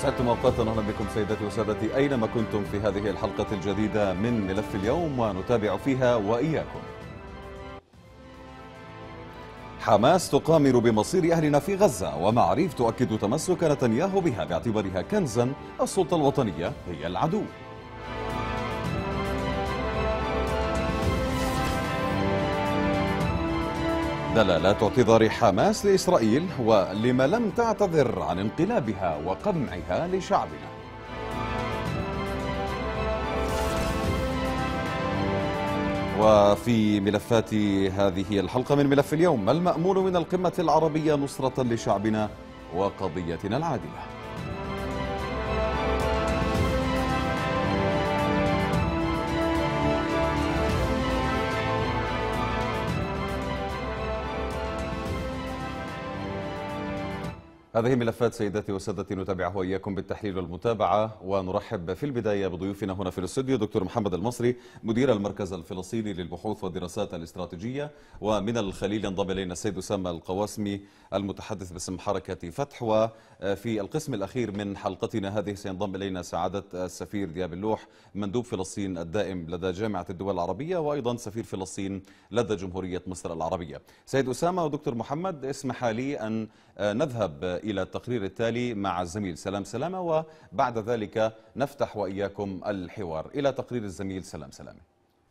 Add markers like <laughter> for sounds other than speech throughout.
وسعدتم اوقاتا اهلا بكم سيداتي وسادتي اينما كنتم في هذه الحلقه الجديده من ملف اليوم ونتابع فيها واياكم. حماس تقامر بمصير اهلنا في غزه ومعريف تؤكد تمسك نتنياهو بها باعتبارها كنزا السلطه الوطنيه هي العدو. دلالات اعتذار حماس لإسرائيل ولما لم تعتذر عن انقلابها وقمعها لشعبنا وفي ملفات هذه الحلقة من ملف اليوم ما المأمول من القمة العربية نصرة لشعبنا وقضيتنا العادلة هذه ملفات سيداتي وسادتي نتابعها واياكم بالتحليل والمتابعه ونرحب في البدايه بضيوفنا هنا في الاستوديو دكتور محمد المصري مدير المركز الفلسطيني للبحوث والدراسات الاستراتيجيه ومن الخليل ينضم الينا السيد اسامه القواسمي المتحدث باسم حركه فتح وفي القسم الاخير من حلقتنا هذه سينضم الينا سعاده السفير دياب اللوح مندوب فلسطين الدائم لدى جامعه الدول العربيه وايضا سفير فلسطين لدى جمهوريه مصر العربيه. سيد اسامه ودكتور محمد اسمح لي ان نذهب إلى التقرير التالي مع الزميل سلام سلامة وبعد ذلك نفتح وإياكم الحوار إلى تقرير الزميل سلام سلامة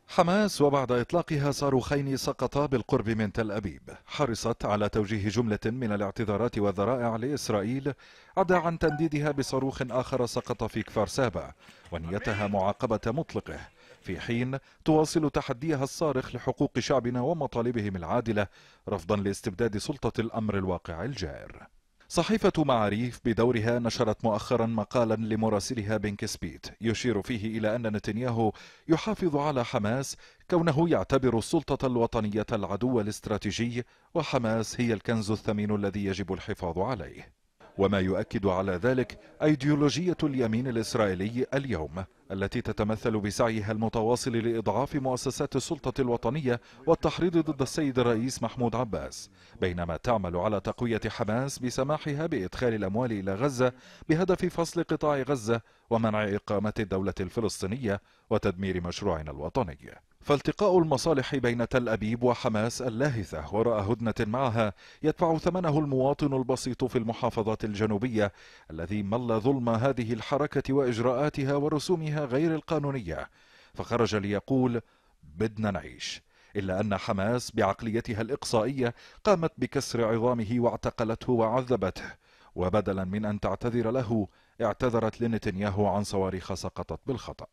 حماس وبعد إطلاقها صاروخين سقطا بالقرب من تل أبيب حرصت على توجيه جملة من الاعتذارات والذرائع لإسرائيل عدا عن تنديدها بصاروخ آخر سقط في كفار سابع ونيتها معاقبة مطلقه في حين تواصل تحديها الصارخ لحقوق شعبنا ومطالبهم العادلة رفضا لاستبداد سلطة الأمر الواقع الجائر صحيفة معاريف بدورها نشرت مؤخرا مقالا لمراسلها بن كسبيت يشير فيه إلى أن نتنياهو يحافظ على حماس كونه يعتبر السلطة الوطنية العدو الاستراتيجي وحماس هي الكنز الثمين الذي يجب الحفاظ عليه وما يؤكد على ذلك أيديولوجية اليمين الإسرائيلي اليوم التي تتمثل بسعيها المتواصل لإضعاف مؤسسات السلطة الوطنية والتحريض ضد السيد الرئيس محمود عباس بينما تعمل على تقوية حماس بسماحها بإدخال الأموال إلى غزة بهدف فصل قطاع غزة ومنع إقامة الدولة الفلسطينية وتدمير مشروعنا الوطني فالتقاء المصالح بين تل أبيب وحماس اللاهثة وراء هدنة معها يدفع ثمنه المواطن البسيط في المحافظات الجنوبية الذي مل ظلم هذه الحركة وإجراءاتها ورسومها غير القانونية فخرج ليقول بدنا نعيش إلا أن حماس بعقليتها الإقصائية قامت بكسر عظامه واعتقلته وعذبته وبدلا من أن تعتذر له اعتذرت لنتنياهو عن صواريخ سقطت بالخطأ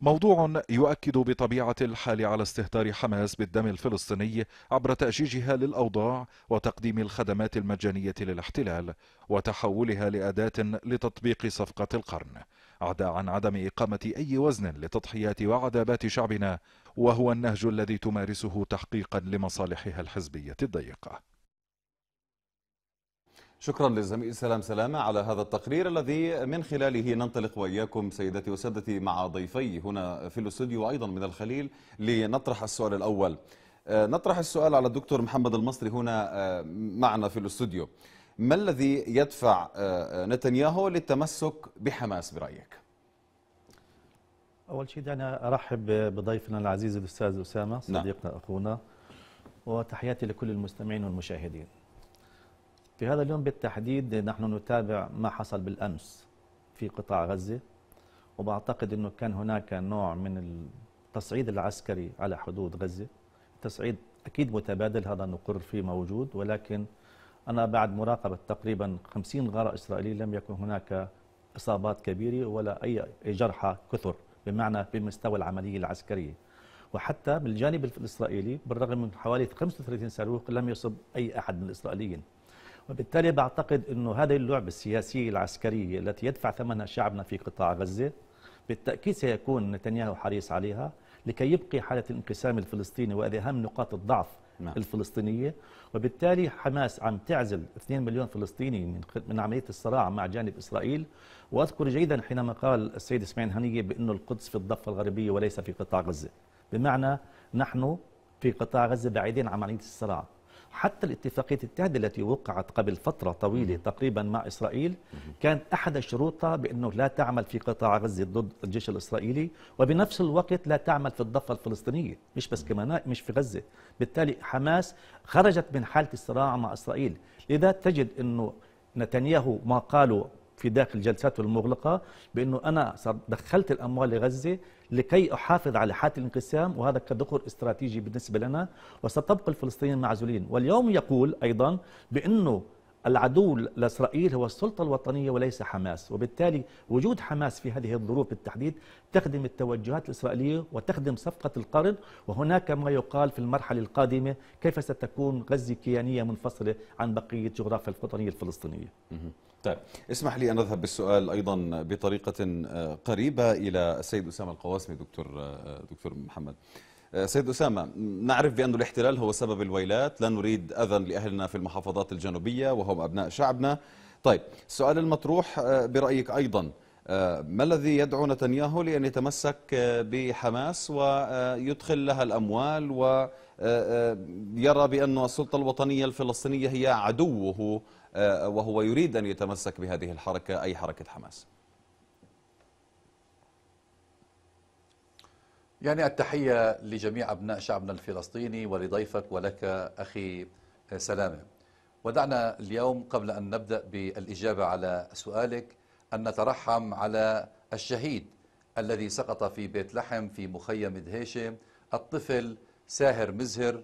موضوع يؤكد بطبيعة الحال على استهتار حماس بالدم الفلسطيني عبر تأجيجها للأوضاع وتقديم الخدمات المجانية للاحتلال وتحولها لأداة لتطبيق صفقة القرن عدا عن عدم إقامة أي وزن لتضحيات وعذابات شعبنا وهو النهج الذي تمارسه تحقيقا لمصالحها الحزبية الضيقة شكرا للزميل سلام سلامة على هذا التقرير الذي من خلاله ننطلق وإياكم سيدتي وسادتي مع ضيفي هنا في الاستوديو وأيضا من الخليل لنطرح السؤال الأول آه، نطرح السؤال على الدكتور محمد المصري هنا آه، معنا في الاستوديو ما الذي يدفع آه، نتنياهو للتمسك بحماس برأيك؟ أول شيء دعنا أرحب بضيفنا العزيز الأستاذ أسامة نعم. صديقنا نعم. أخونا وتحياتي لكل المستمعين والمشاهدين في هذا اليوم بالتحديد نحن نتابع ما حصل بالأمس في قطاع غزة وبعتقد أنه كان هناك نوع من التصعيد العسكري على حدود غزة تصعيد أكيد متبادل هذا نقر فيه موجود ولكن أنا بعد مراقبة تقريبا 50 غارة إسرائيلية لم يكن هناك إصابات كبيرة ولا أي جرحى كثر بمعنى بمستوى العملية العسكرية وحتى بالجانب الإسرائيلي بالرغم من حوالي 35 صاروخ لم يصب أي أحد من الإسرائيليين وبالتالي بعتقد أنه هذه اللعبة السياسية العسكرية التي يدفع ثمنها شعبنا في قطاع غزة بالتأكيد سيكون نتنياهو حريص عليها لكي يبقي حالة الانقسام الفلسطيني وهذه أهم نقاط الضعف نعم. الفلسطينية وبالتالي حماس عم تعزل 2 مليون فلسطيني من من عملية الصراع مع جانب إسرائيل وأذكر جيدا حينما قال السيد إسماعيل هنية بانه القدس في الضفة الغربية وليس في قطاع غزة بمعنى نحن في قطاع غزة بعيدين عن عملية الصراع حتى الاتفاقية التعديل التي وقعت قبل فترة طويلة تقريبا مع إسرائيل كانت أحد شروطها بأنه لا تعمل في قطاع غزة ضد الجيش الإسرائيلي وبنفس الوقت لا تعمل في الضفة الفلسطينية مش بس كمان مش في غزة بالتالي حماس خرجت من حالة الصراع مع إسرائيل لذا تجد أنه نتنياهو ما قاله في داخل جلساته المغلقة بأنه أنا دخلت الأموال لغزة لكي أحافظ على حالة الانقسام وهذا كذخر استراتيجي بالنسبة لنا وستبقى الفلسطينيين معزولين واليوم يقول أيضا بأنه العدو لإسرائيل هو السلطة الوطنية وليس حماس وبالتالي وجود حماس في هذه الظروف بالتحديد تخدم التوجهات الإسرائيلية وتخدم صفقة القرن وهناك ما يقال في المرحلة القادمة كيف ستكون غزة كيانية منفصلة عن بقية جغرافيا الوطنية الفلسطينية طيب اسمح لي أن أذهب بالسؤال أيضا بطريقة آه، قريبة إلى السيد أسامة القواسمي دكتور, آه، آه، دكتور محمد آه، سيد أسامة نعرف بأن الاحتلال هو سبب الويلات لا نريد أذى لأهلنا في المحافظات الجنوبية وهم أبناء شعبنا طيب السؤال المطروح آه، برأيك أيضا آه، ما الذي يدعو نتنياهو لأن يتمسك بحماس ويدخل لها الأموال ويرى بأن السلطة الوطنية الفلسطينية هي عدوه وهو يريد أن يتمسك بهذه الحركة أي حركة حماس يعني التحية لجميع أبناء شعبنا الفلسطيني ولضيفك ولك أخي سلامة ودعنا اليوم قبل أن نبدأ بالإجابة على سؤالك أن نترحم على الشهيد الذي سقط في بيت لحم في مخيم دهيشة الطفل ساهر مزهر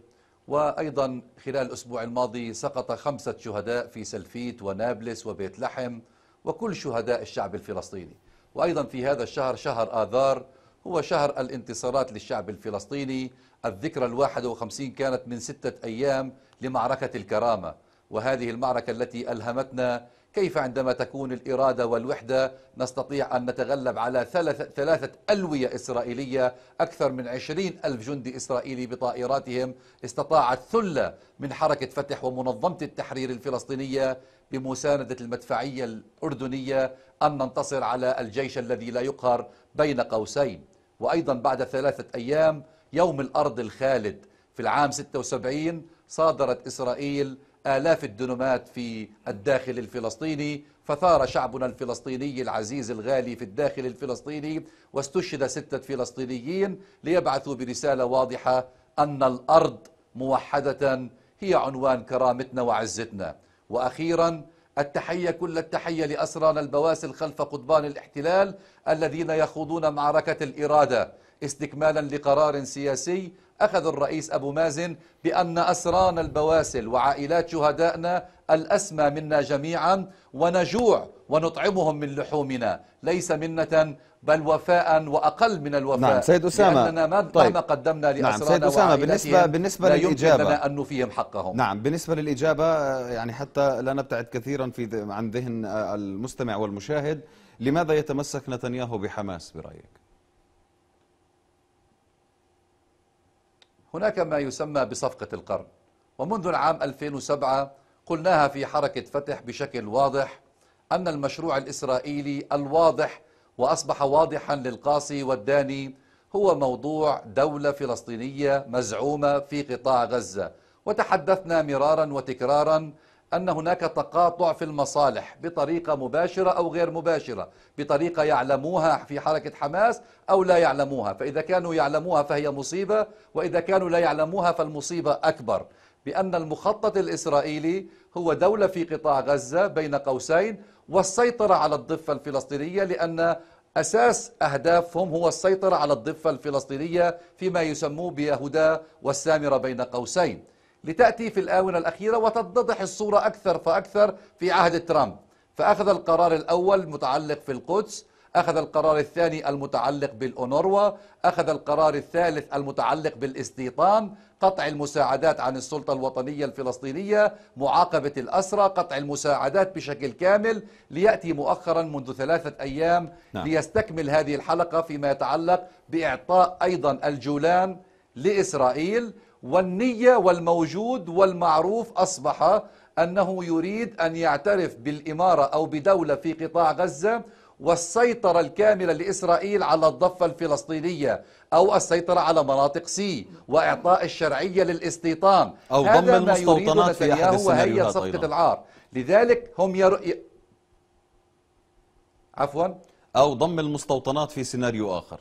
وأيضا خلال الأسبوع الماضي سقط خمسة شهداء في سلفيت ونابلس وبيت لحم وكل شهداء الشعب الفلسطيني وأيضا في هذا الشهر شهر آذار هو شهر الانتصارات للشعب الفلسطيني الذكرى الواحد وخمسين كانت من ستة أيام لمعركة الكرامة وهذه المعركة التي ألهمتنا كيف عندما تكون الإرادة والوحدة نستطيع أن نتغلب على ثلاثة, ثلاثة ألوية إسرائيلية أكثر من عشرين ألف جندي إسرائيلي بطائراتهم استطاعت ثلة من حركة فتح ومنظمة التحرير الفلسطينية بمساندة المدفعية الأردنية أن ننتصر على الجيش الذي لا يقهر بين قوسين وأيضا بعد ثلاثة أيام يوم الأرض الخالد في العام 76 صادرت إسرائيل آلاف الدنومات في الداخل الفلسطيني فثار شعبنا الفلسطيني العزيز الغالي في الداخل الفلسطيني واستشهد ستة فلسطينيين ليبعثوا برسالة واضحة أن الأرض موحدة هي عنوان كرامتنا وعزتنا وأخيرا التحية كل التحية لأسرانا البواسل خلف قضبان الاحتلال الذين يخوضون معركة الإرادة استكمالا لقرار سياسي أخذ الرئيس أبو مازن بأن أسرانا البواسل وعائلات شهدائنا الأسمى منا جميعا ونجوع ونطعمهم من لحومنا ليس منة بل وفاء واقل من الوفاء نعم سيد اسامه لاننا ما طيب. قدمنا لاسرانا نعم سيد اسامه بالنسبه بالنسبه لا للاجابه يمكن لنا ان نفيهم حقهم نعم بالنسبه للاجابه يعني حتى لا نبتعد كثيرا في عن ذهن آه، المستمع والمشاهد لماذا يتمسك نتنياهو بحماس برايك؟ هناك ما يسمى بصفقة القرن ومنذ العام 2007 قلناها في حركة فتح بشكل واضح أن المشروع الإسرائيلي الواضح وأصبح واضحا للقاصي والداني هو موضوع دولة فلسطينية مزعومة في قطاع غزة وتحدثنا مرارا وتكرارا أن هناك تقاطع في المصالح بطريقة مباشرة أو غير مباشرة بطريقة يعلموها في حركة حماس أو لا يعلموها فإذا كانوا يعلموها فهي مصيبة وإذا كانوا لا يعلموها فالمصيبة أكبر بأن المخطط الإسرائيلي هو دولة في قطاع غزة بين قوسين والسيطرة على الضفة الفلسطينية لأن أساس أهدافهم هو السيطرة على الضفة الفلسطينية فيما يسموه بيهودا والسامرة بين قوسين لتأتي في الآونة الأخيرة وتتضح الصورة أكثر فأكثر في عهد ترامب فأخذ القرار الأول متعلق في القدس أخذ القرار الثاني المتعلق بالأونروا أخذ القرار الثالث المتعلق بالاستيطان قطع المساعدات عن السلطة الوطنية الفلسطينية معاقبة الأسرى قطع المساعدات بشكل كامل ليأتي مؤخرا منذ ثلاثة أيام نعم. ليستكمل هذه الحلقة فيما يتعلق بإعطاء أيضا الجولان لإسرائيل والنية والموجود والمعروف أصبح أنه يريد أن يعترف بالإمارة أو بدولة في قطاع غزة والسيطرة الكاملة لإسرائيل على الضفة الفلسطينية أو السيطرة على مناطق سي وإعطاء الشرعية للاستيطان أو ضم المستوطنات في أحد وهي صفقة أيضا. العار لذلك هم يرؤي عفوا أو ضم المستوطنات في سيناريو آخر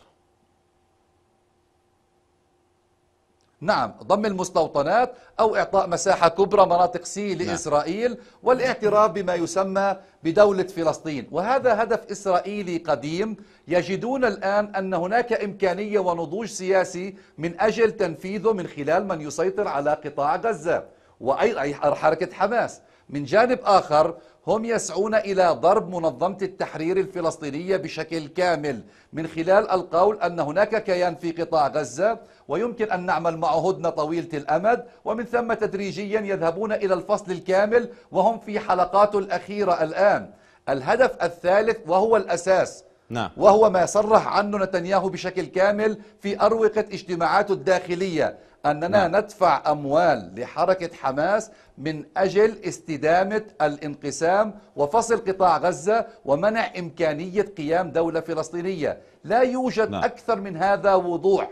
نعم ضم المستوطنات أو إعطاء مساحة كبرى مناطق سي نعم. لإسرائيل نعم. والاعتراف بما يسمى بدولة فلسطين وهذا هدف إسرائيلي قديم يجدون الآن أن هناك إمكانية ونضوج سياسي من أجل تنفيذه من خلال من يسيطر على قطاع غزة وأي حركة حماس من جانب آخر هم يسعون إلى ضرب منظمة التحرير الفلسطينية بشكل كامل من خلال القول أن هناك كيان في قطاع غزة ويمكن أن نعمل معه هدنة طويلة الأمد ومن ثم تدريجيا يذهبون إلى الفصل الكامل وهم في حلقاته الأخيرة الآن الهدف الثالث وهو الأساس نعم. وهو ما صرح عنه نتنياهو بشكل كامل في أروقة اجتماعاته الداخلية أننا نعم. ندفع أموال لحركة حماس من أجل استدامة الانقسام وفصل قطاع غزة ومنع إمكانية قيام دولة فلسطينية لا يوجد نعم. أكثر من هذا وضوح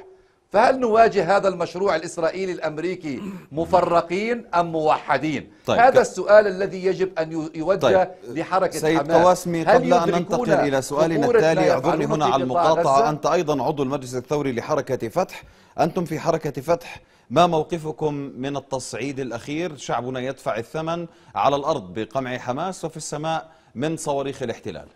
فهل نواجه هذا المشروع الإسرائيلي الأمريكي مفرقين أم موحدين طيب هذا ك... السؤال الذي يجب أن يوجه طيب لحركة سيد حماس سيد قواسمي قبل أن ننتقل إلى سؤالنا التالي اعذرني هنا على المقاطعة أنت أيضا عضو المجلس الثوري لحركة فتح أنتم في حركة فتح ما موقفكم من التصعيد الأخير شعبنا يدفع الثمن على الأرض بقمع حماس وفي السماء من صواريخ الاحتلال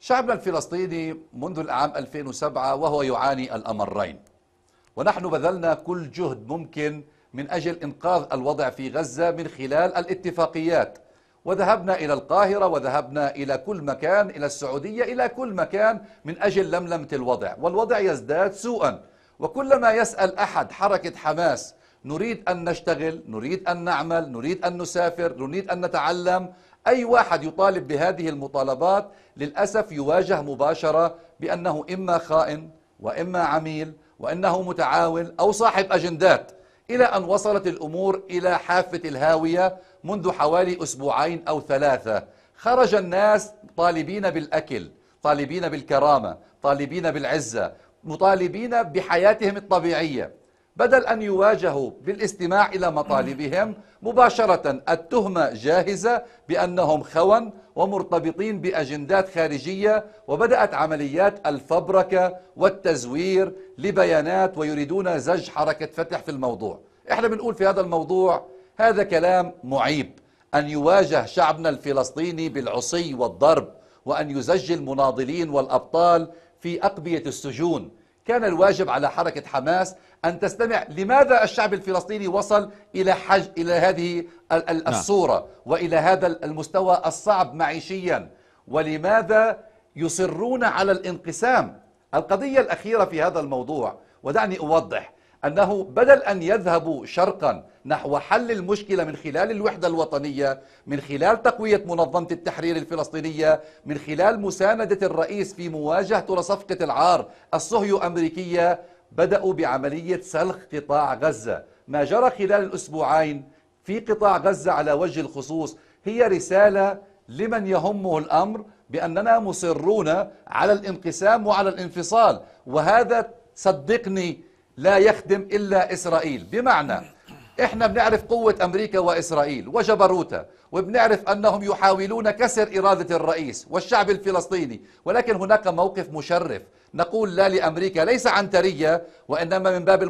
شعبنا الفلسطيني منذ العام 2007 وهو يعاني الأمرين ونحن بذلنا كل جهد ممكن من أجل إنقاذ الوضع في غزة من خلال الاتفاقيات وذهبنا إلى القاهرة وذهبنا إلى كل مكان إلى السعودية إلى كل مكان من أجل لملمة الوضع والوضع يزداد سوءا وكلما يسأل أحد حركة حماس نريد أن نشتغل نريد أن نعمل نريد أن نسافر نريد أن نتعلم أي واحد يطالب بهذه المطالبات للأسف يواجه مباشرة بأنه إما خائن وإما عميل وإنه متعاون أو صاحب أجندات إلى أن وصلت الأمور إلى حافة الهاوية منذ حوالي أسبوعين أو ثلاثة خرج الناس طالبين بالأكل طالبين بالكرامة طالبين بالعزة مطالبين بحياتهم الطبيعية بدل أن يواجهوا بالاستماع إلى مطالبهم مباشرة التهمة جاهزة بأنهم خون ومرتبطين بأجندات خارجية وبدأت عمليات الفبركة والتزوير لبيانات ويريدون زج حركة فتح في الموضوع احنا بنقول في هذا الموضوع هذا كلام معيب أن يواجه شعبنا الفلسطيني بالعصي والضرب وأن يزج المناضلين والأبطال في أقبية السجون كان الواجب على حركة حماس أن تستمع لماذا الشعب الفلسطيني وصل إلى حج إلى هذه نعم. الصورة وإلى هذا المستوى الصعب معيشيا ولماذا يصرون على الانقسام القضية الأخيرة في هذا الموضوع ودعني أوضح أنه بدل أن يذهبوا شرقا نحو حل المشكلة من خلال الوحدة الوطنية من خلال تقوية منظمة التحرير الفلسطينية من خلال مساندة الرئيس في مواجهة لصفقة العار الصهيو أمريكية بدأوا بعملية سلخ قطاع غزة ما جرى خلال الأسبوعين في قطاع غزة على وجه الخصوص هي رسالة لمن يهمه الأمر بأننا مصرون على الانقسام وعلى الانفصال وهذا صدقني لا يخدم إلا إسرائيل بمعنى إحنا بنعرف قوة أمريكا وإسرائيل وجبروتها وبنعرف أنهم يحاولون كسر إرادة الرئيس والشعب الفلسطيني ولكن هناك موقف مشرف نقول لا لأمريكا ليس عنترية وإنما من باب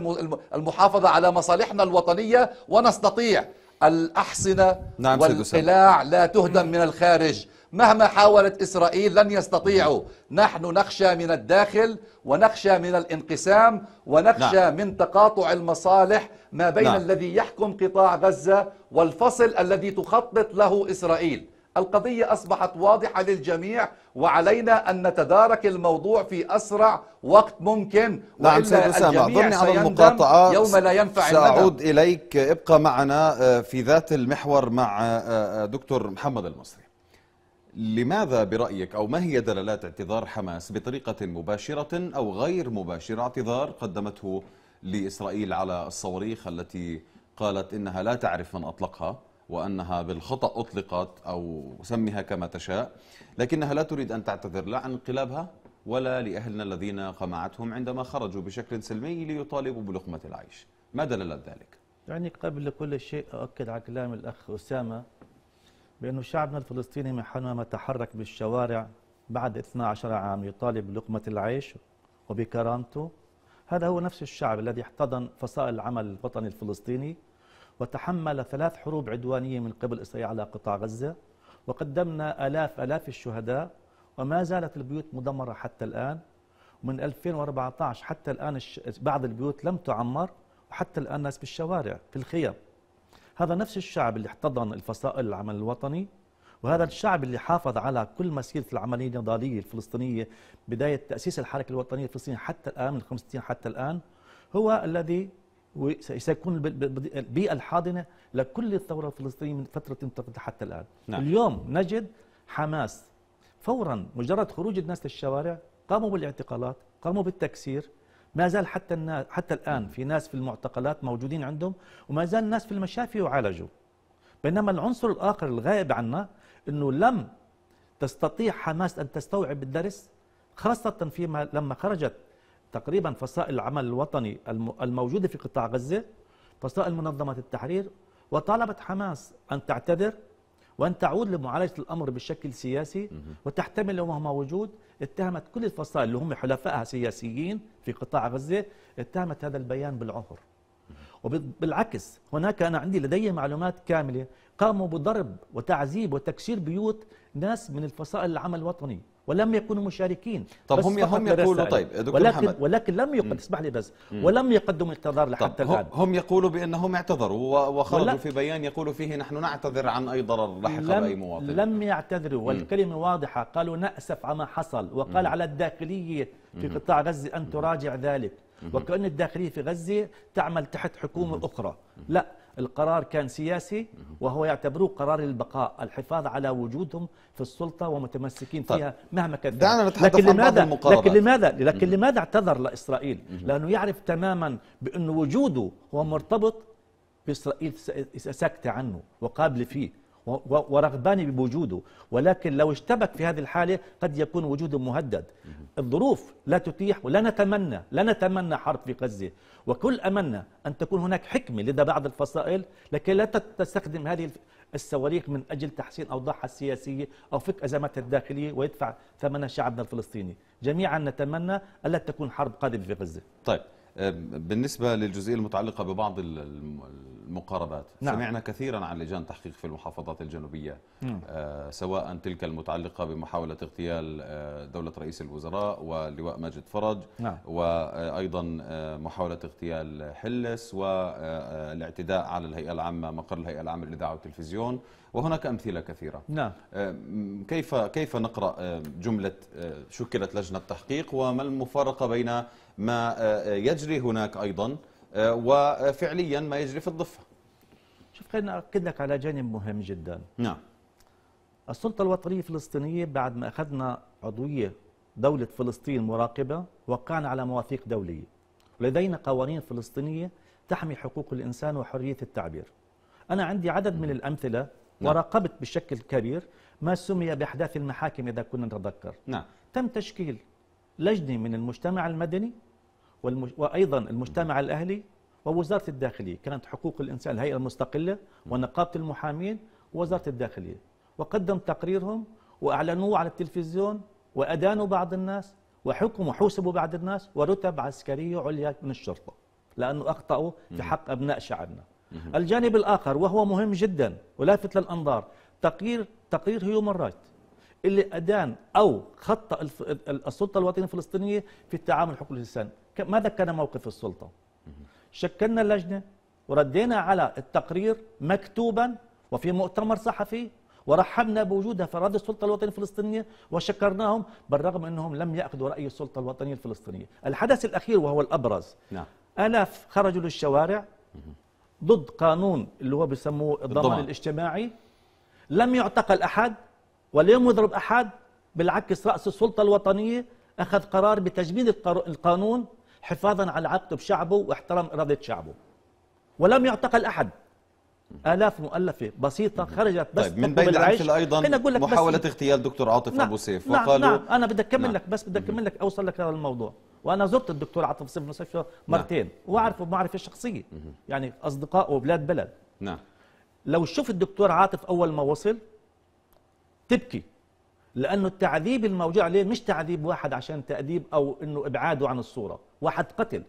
المحافظة على مصالحنا الوطنية ونستطيع الأحصنة نعم والقلاع لا تهدم من الخارج مهما حاولت إسرائيل لن يستطيعوا نحن نخشى من الداخل ونخشى من الانقسام ونخشى نعم. من تقاطع المصالح ما بين نعم. الذي يحكم قطاع غزة والفصل الذي تخطط له إسرائيل القضية أصبحت واضحة للجميع وعلينا أن نتدارك الموضوع في أسرع وقت ممكن نعم سيد أسامة ضمن على المقاطعة يوم لا ينفع سأعود الندم. إليك ابقى معنا آه، في ذات المحور مع آه، آه، دكتور محمد المصري لماذا برأيك أو ما هي دلالات اعتذار حماس بطريقة مباشرة أو غير مباشرة اعتذار قدمته لإسرائيل على الصواريخ التي قالت إنها لا تعرف من أطلقها وأنها بالخطأ أطلقت أو سمها كما تشاء لكنها لا تريد أن تعتذر لا عن انقلابها ولا لأهلنا الذين قمعتهم عندما خرجوا بشكل سلمي ليطالبوا بلقمة العيش ما دلالات ذلك؟ يعني قبل كل شيء أؤكد على كلام الأخ أسامة بأن شعبنا الفلسطيني ما تحرك بالشوارع بعد 12 عام يطالب بلقمة العيش وبكرامته هذا هو نفس الشعب الذي احتضن فصائل العمل الوطني الفلسطيني وتحمل ثلاث حروب عدوانية من قبل إسرائيل على قطاع غزة وقدمنا آلاف آلاف الشهداء وما زالت البيوت مدمرة حتى الآن ومن 2014 حتى الآن بعض البيوت لم تعمر وحتى الآن ناس بالشوارع في الخيام هذا نفس الشعب اللي احتضن الفصائل العمل الوطني وهذا الشعب اللي حافظ على كل مسيرة العملية النضالية الفلسطينية بداية تأسيس الحركة الوطنية الفلسطينية حتى الآن من 65 حتى الآن هو الذي سيكون البيئة الحاضنة لكل الثورة الفلسطينية من فترة انتقلت حتى الآن نعم. اليوم نجد حماس فورا مجرد خروج الناس للشوارع قاموا بالاعتقالات قاموا بالتكسير ما زال حتى الناس حتى الآن في ناس في المعتقلات موجودين عندهم وما زال الناس في المشافي وعالجوا بينما العنصر الآخر الغائب عنا أنه لم تستطيع حماس أن تستوعب الدرس خاصة فيما لما خرجت تقريبا فصائل العمل الوطني الموجودة في قطاع غزة فصائل منظمة التحرير وطالبت حماس أن تعتذر وأن تعود لمعالجة الأمر بشكل سياسي وتحتمل لو وجود اتهمت كل الفصائل اللي هم حلفائها سياسيين في قطاع غزة اتهمت هذا البيان بالعنف وبالعكس هناك أنا عندي لدي معلومات كاملة قاموا بضرب وتعذيب وتكسير بيوت ناس من الفصائل العمل الوطني ولم يكونوا مشاركين طب هم هم يقولوا طيب دكتور ولكن محمد ولكن لم يقدم اسمح لي بس مم. ولم يقدموا اعتذار لحتى الان هم يقولوا بانهم اعتذروا وخرجوا في بيان يقولوا فيه نحن نعتذر عن اي ضرر لحق باي مواطن لم يعتذروا والكلمه واضحه قالوا ناسف على ما حصل وقال مم. على الداخليه في قطاع غزه ان تراجع ذلك وكأن الداخلية في غزة تعمل تحت حكومة أخرى لا القرار كان سياسي وهو يعتبروه قرار البقاء الحفاظ على وجودهم في السلطة ومتمسكين طيب. فيها مهما كان دعنا نتحدث لكن عن لماذا لكن لماذا لكن لماذا اعتذر لإسرائيل لأنه يعرف تماما بأن وجوده هو مرتبط بإسرائيل ساكتة عنه وقابلة فيه ورغبان بوجوده ولكن لو اشتبك في هذه الحالة قد يكون وجوده مهدد الظروف لا تتيح ولا نتمنى لا نتمنى حرب في غزة وكل أمنا أن تكون هناك حكمة لدى بعض الفصائل لكي لا تستخدم هذه الصواريخ من أجل تحسين أوضاعها السياسية أو فك أزماتها الداخلية ويدفع ثمنها شعبنا الفلسطيني جميعا نتمنى ألا تكون حرب قادمة في غزة طيب بالنسبة للجزئية المتعلقة ببعض المقاربات نعم. سمعنا كثيرا عن لجان تحقيق في المحافظات الجنوبية نعم. سواء تلك المتعلقة بمحاولة اغتيال أه، دولة رئيس الوزراء ولواء ماجد فرج نعم. وأيضا أه، محاولة اغتيال حلس والاعتداء على الهيئة العامة مقر الهيئة العامة للإذاعة والتلفزيون وهناك أمثلة كثيرة نعم. كيف كيف نقرأ جملة شكلت لجنة تحقيق وما المفارقة بين ما آه، آه، يجري هناك أيضا آه، وفعليا ما يجري في الضفة شوف خلينا أكد لك على جانب مهم جدا نعم السلطة الوطنية الفلسطينية بعد ما أخذنا عضوية دولة فلسطين مراقبة وقعنا على مواثيق دولية لدينا قوانين فلسطينية تحمي حقوق الإنسان وحرية التعبير أنا عندي عدد من نعم. الأمثلة نعم. وراقبت بشكل كبير ما سمي بأحداث المحاكم إذا كنا نتذكر نعم. تم تشكيل لجنة من المجتمع المدني والمج... وايضا المجتمع الاهلي ووزاره الداخليه كانت حقوق الانسان الهيئه المستقله ونقابه المحامين ووزاره الداخليه وقدم تقريرهم واعلنوه على التلفزيون وادانوا بعض الناس وحكموا حوسبوا بعض الناس ورتب عسكريه عليا من الشرطه لانه اخطاوا في حق ابناء شعبنا الجانب الاخر وهو مهم جدا ولافت للانظار تقرير تقرير هيومن رايت اللي أدان أو خط السلطة الوطنية الفلسطينية في التعامل حقوق الإنسان ماذا كان موقف السلطة؟ شكلنا لجنة وردينا على التقرير مكتوبا وفي مؤتمر صحفي ورحبنا بوجودها في رد السلطه الوطنيه الفلسطينيه وشكرناهم بالرغم انهم لم ياخذوا راي السلطه الوطنيه الفلسطينيه، الحدث الاخير وهو الابرز نعم الاف خرجوا للشوارع ضد قانون اللي هو بيسموه الضمان الاجتماعي لم يعتقل احد واليوم يضرب أحد بالعكس رأس السلطة الوطنية أخذ قرار بتجميد القانون حفاظا على عقده بشعبه واحترام إرادة شعبه ولم يعتقل أحد آلاف مؤلفة بسيطة خرجت بس طيب من بين العيش أيضا أقول لك محاولة اغتيال دكتور عاطف نعم أبو سيف نعم وقالوا نعم أنا بدي أكمل نعم لك بس بدي أكمل لك أوصل لك هذا الموضوع وأنا زرت الدكتور عاطف سيف المستشفى نعم. مرتين نعم وأعرفه بمعرفة شخصية يعني أصدقائه بلاد بلد نعم لو شوف الدكتور عاطف أول ما وصل تبكي لأنه التعذيب الموجود عليه مش تعذيب واحد عشان تأديب أو أنه إبعاده عن الصورة واحد قتل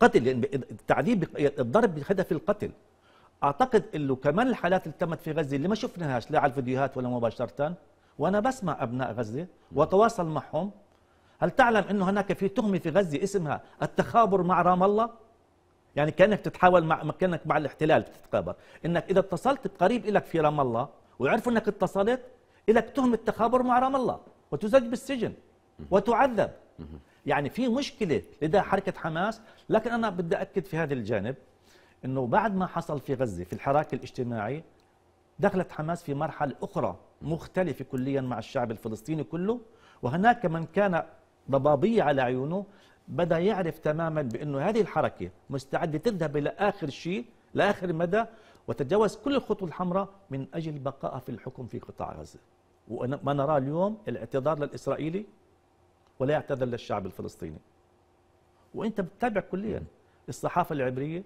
قتل لأن يعني التعذيب الضرب بهدف القتل أعتقد أنه كمان الحالات اللي تمت في غزة اللي ما شفناهاش لا على الفيديوهات ولا مباشرة وأنا بسمع أبناء غزة وتواصل معهم هل تعلم أنه هناك في تهمة في غزة اسمها التخابر مع رام الله يعني كأنك تتحاول مع كأنك مع الاحتلال بتتخابر أنك إذا اتصلت بقريب لك في رام الله وعرفوا أنك اتصلت إلك تهمة تخابر مع رام الله وتزج بالسجن وتعذب يعني في مشكلة لدى حركة حماس لكن أنا بدي أكد في هذا الجانب أنه بعد ما حصل في غزة في الحراك الاجتماعي دخلت حماس في مرحلة أخرى مختلفة كليا مع الشعب الفلسطيني كله وهناك من كان ضبابية على عيونه بدأ يعرف تماما بأنه هذه الحركة مستعدة تذهب إلى آخر شيء لآخر مدى وتتجاوز كل الخطوة الحمراء من أجل بقائها في الحكم في قطاع غزة وما نراه اليوم الاعتذار للإسرائيلي ولا يعتذر للشعب الفلسطيني وانت بتتابع كليا الصحافه العبريه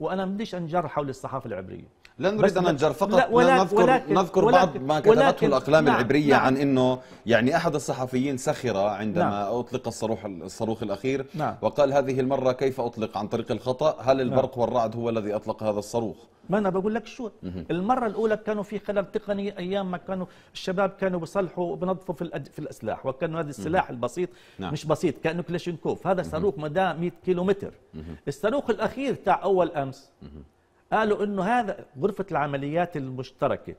وانا بديش انجر حول الصحافه العبريه لا نريد ان نجر فقط لا ولا نذكر ولكن نذكر ولكن بعض ما كتبته الاقلام نعم العبريه نعم عن انه يعني احد الصحفيين سخر عندما نعم اطلق الصاروخ الصاروخ الاخير نعم وقال هذه المره كيف اطلق عن طريق الخطا هل نعم. البرق نعم والرعد هو الذي اطلق هذا الصاروخ ما انا بقول لك شو المره الاولى كانوا في خلل تقني ايام ما كانوا الشباب كانوا بيصلحوا بنظفوا في في الاسلاح وكان هذا السلاح البسيط نعم. مش بسيط كانه كلاشينكوف هذا صاروخ مدى 100 كيلو الصاروخ الاخير تاع اول امس قالوا انه هذا غرفه العمليات المشتركه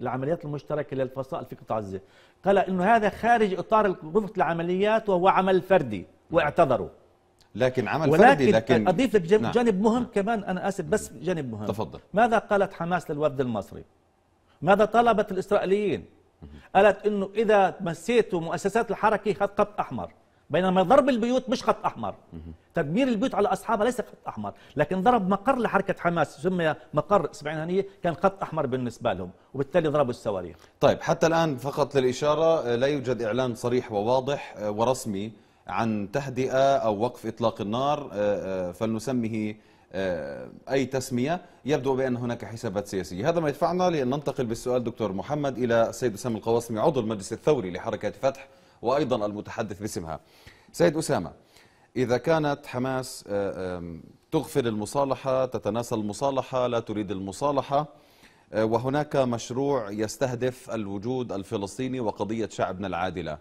العمليات المشتركه للفصائل في قطاع غزه قال انه هذا خارج اطار غرفه العمليات وهو عمل فردي نعم. واعتذروا لكن عمل ولكن فردي لكن اضيف لك نعم. جانب نعم. مهم نعم. كمان انا اسف بس جانب مهم تفضل ماذا قالت حماس للوفد المصري؟ ماذا طلبت الاسرائيليين؟ قالت انه اذا مسيتوا مؤسسات الحركه خط احمر بينما ضرب البيوت مش خط احمر تدمير البيوت على اصحابها ليس خط احمر لكن ضرب مقر لحركه حماس سمي مقر هنيه كان خط احمر بالنسبه لهم وبالتالي ضربوا الصواريخ طيب حتى الان فقط للاشاره آه، لا يوجد اعلان صريح وواضح آه، ورسمي عن تهدئه او وقف اطلاق النار آه، فلنسميه اي تسميه يبدو بان هناك حسابات سياسيه هذا ما يدفعنا لان ننتقل بالسؤال دكتور محمد الى السيد اسامه القواسمي عضو المجلس الثوري لحركه فتح وأيضا المتحدث باسمها سيد أسامة إذا كانت حماس آه، تغفل المصالحة تتناسى المصالحة لا تريد المصالحة آه، وهناك مشروع يستهدف الوجود الفلسطيني وقضية شعبنا العادلة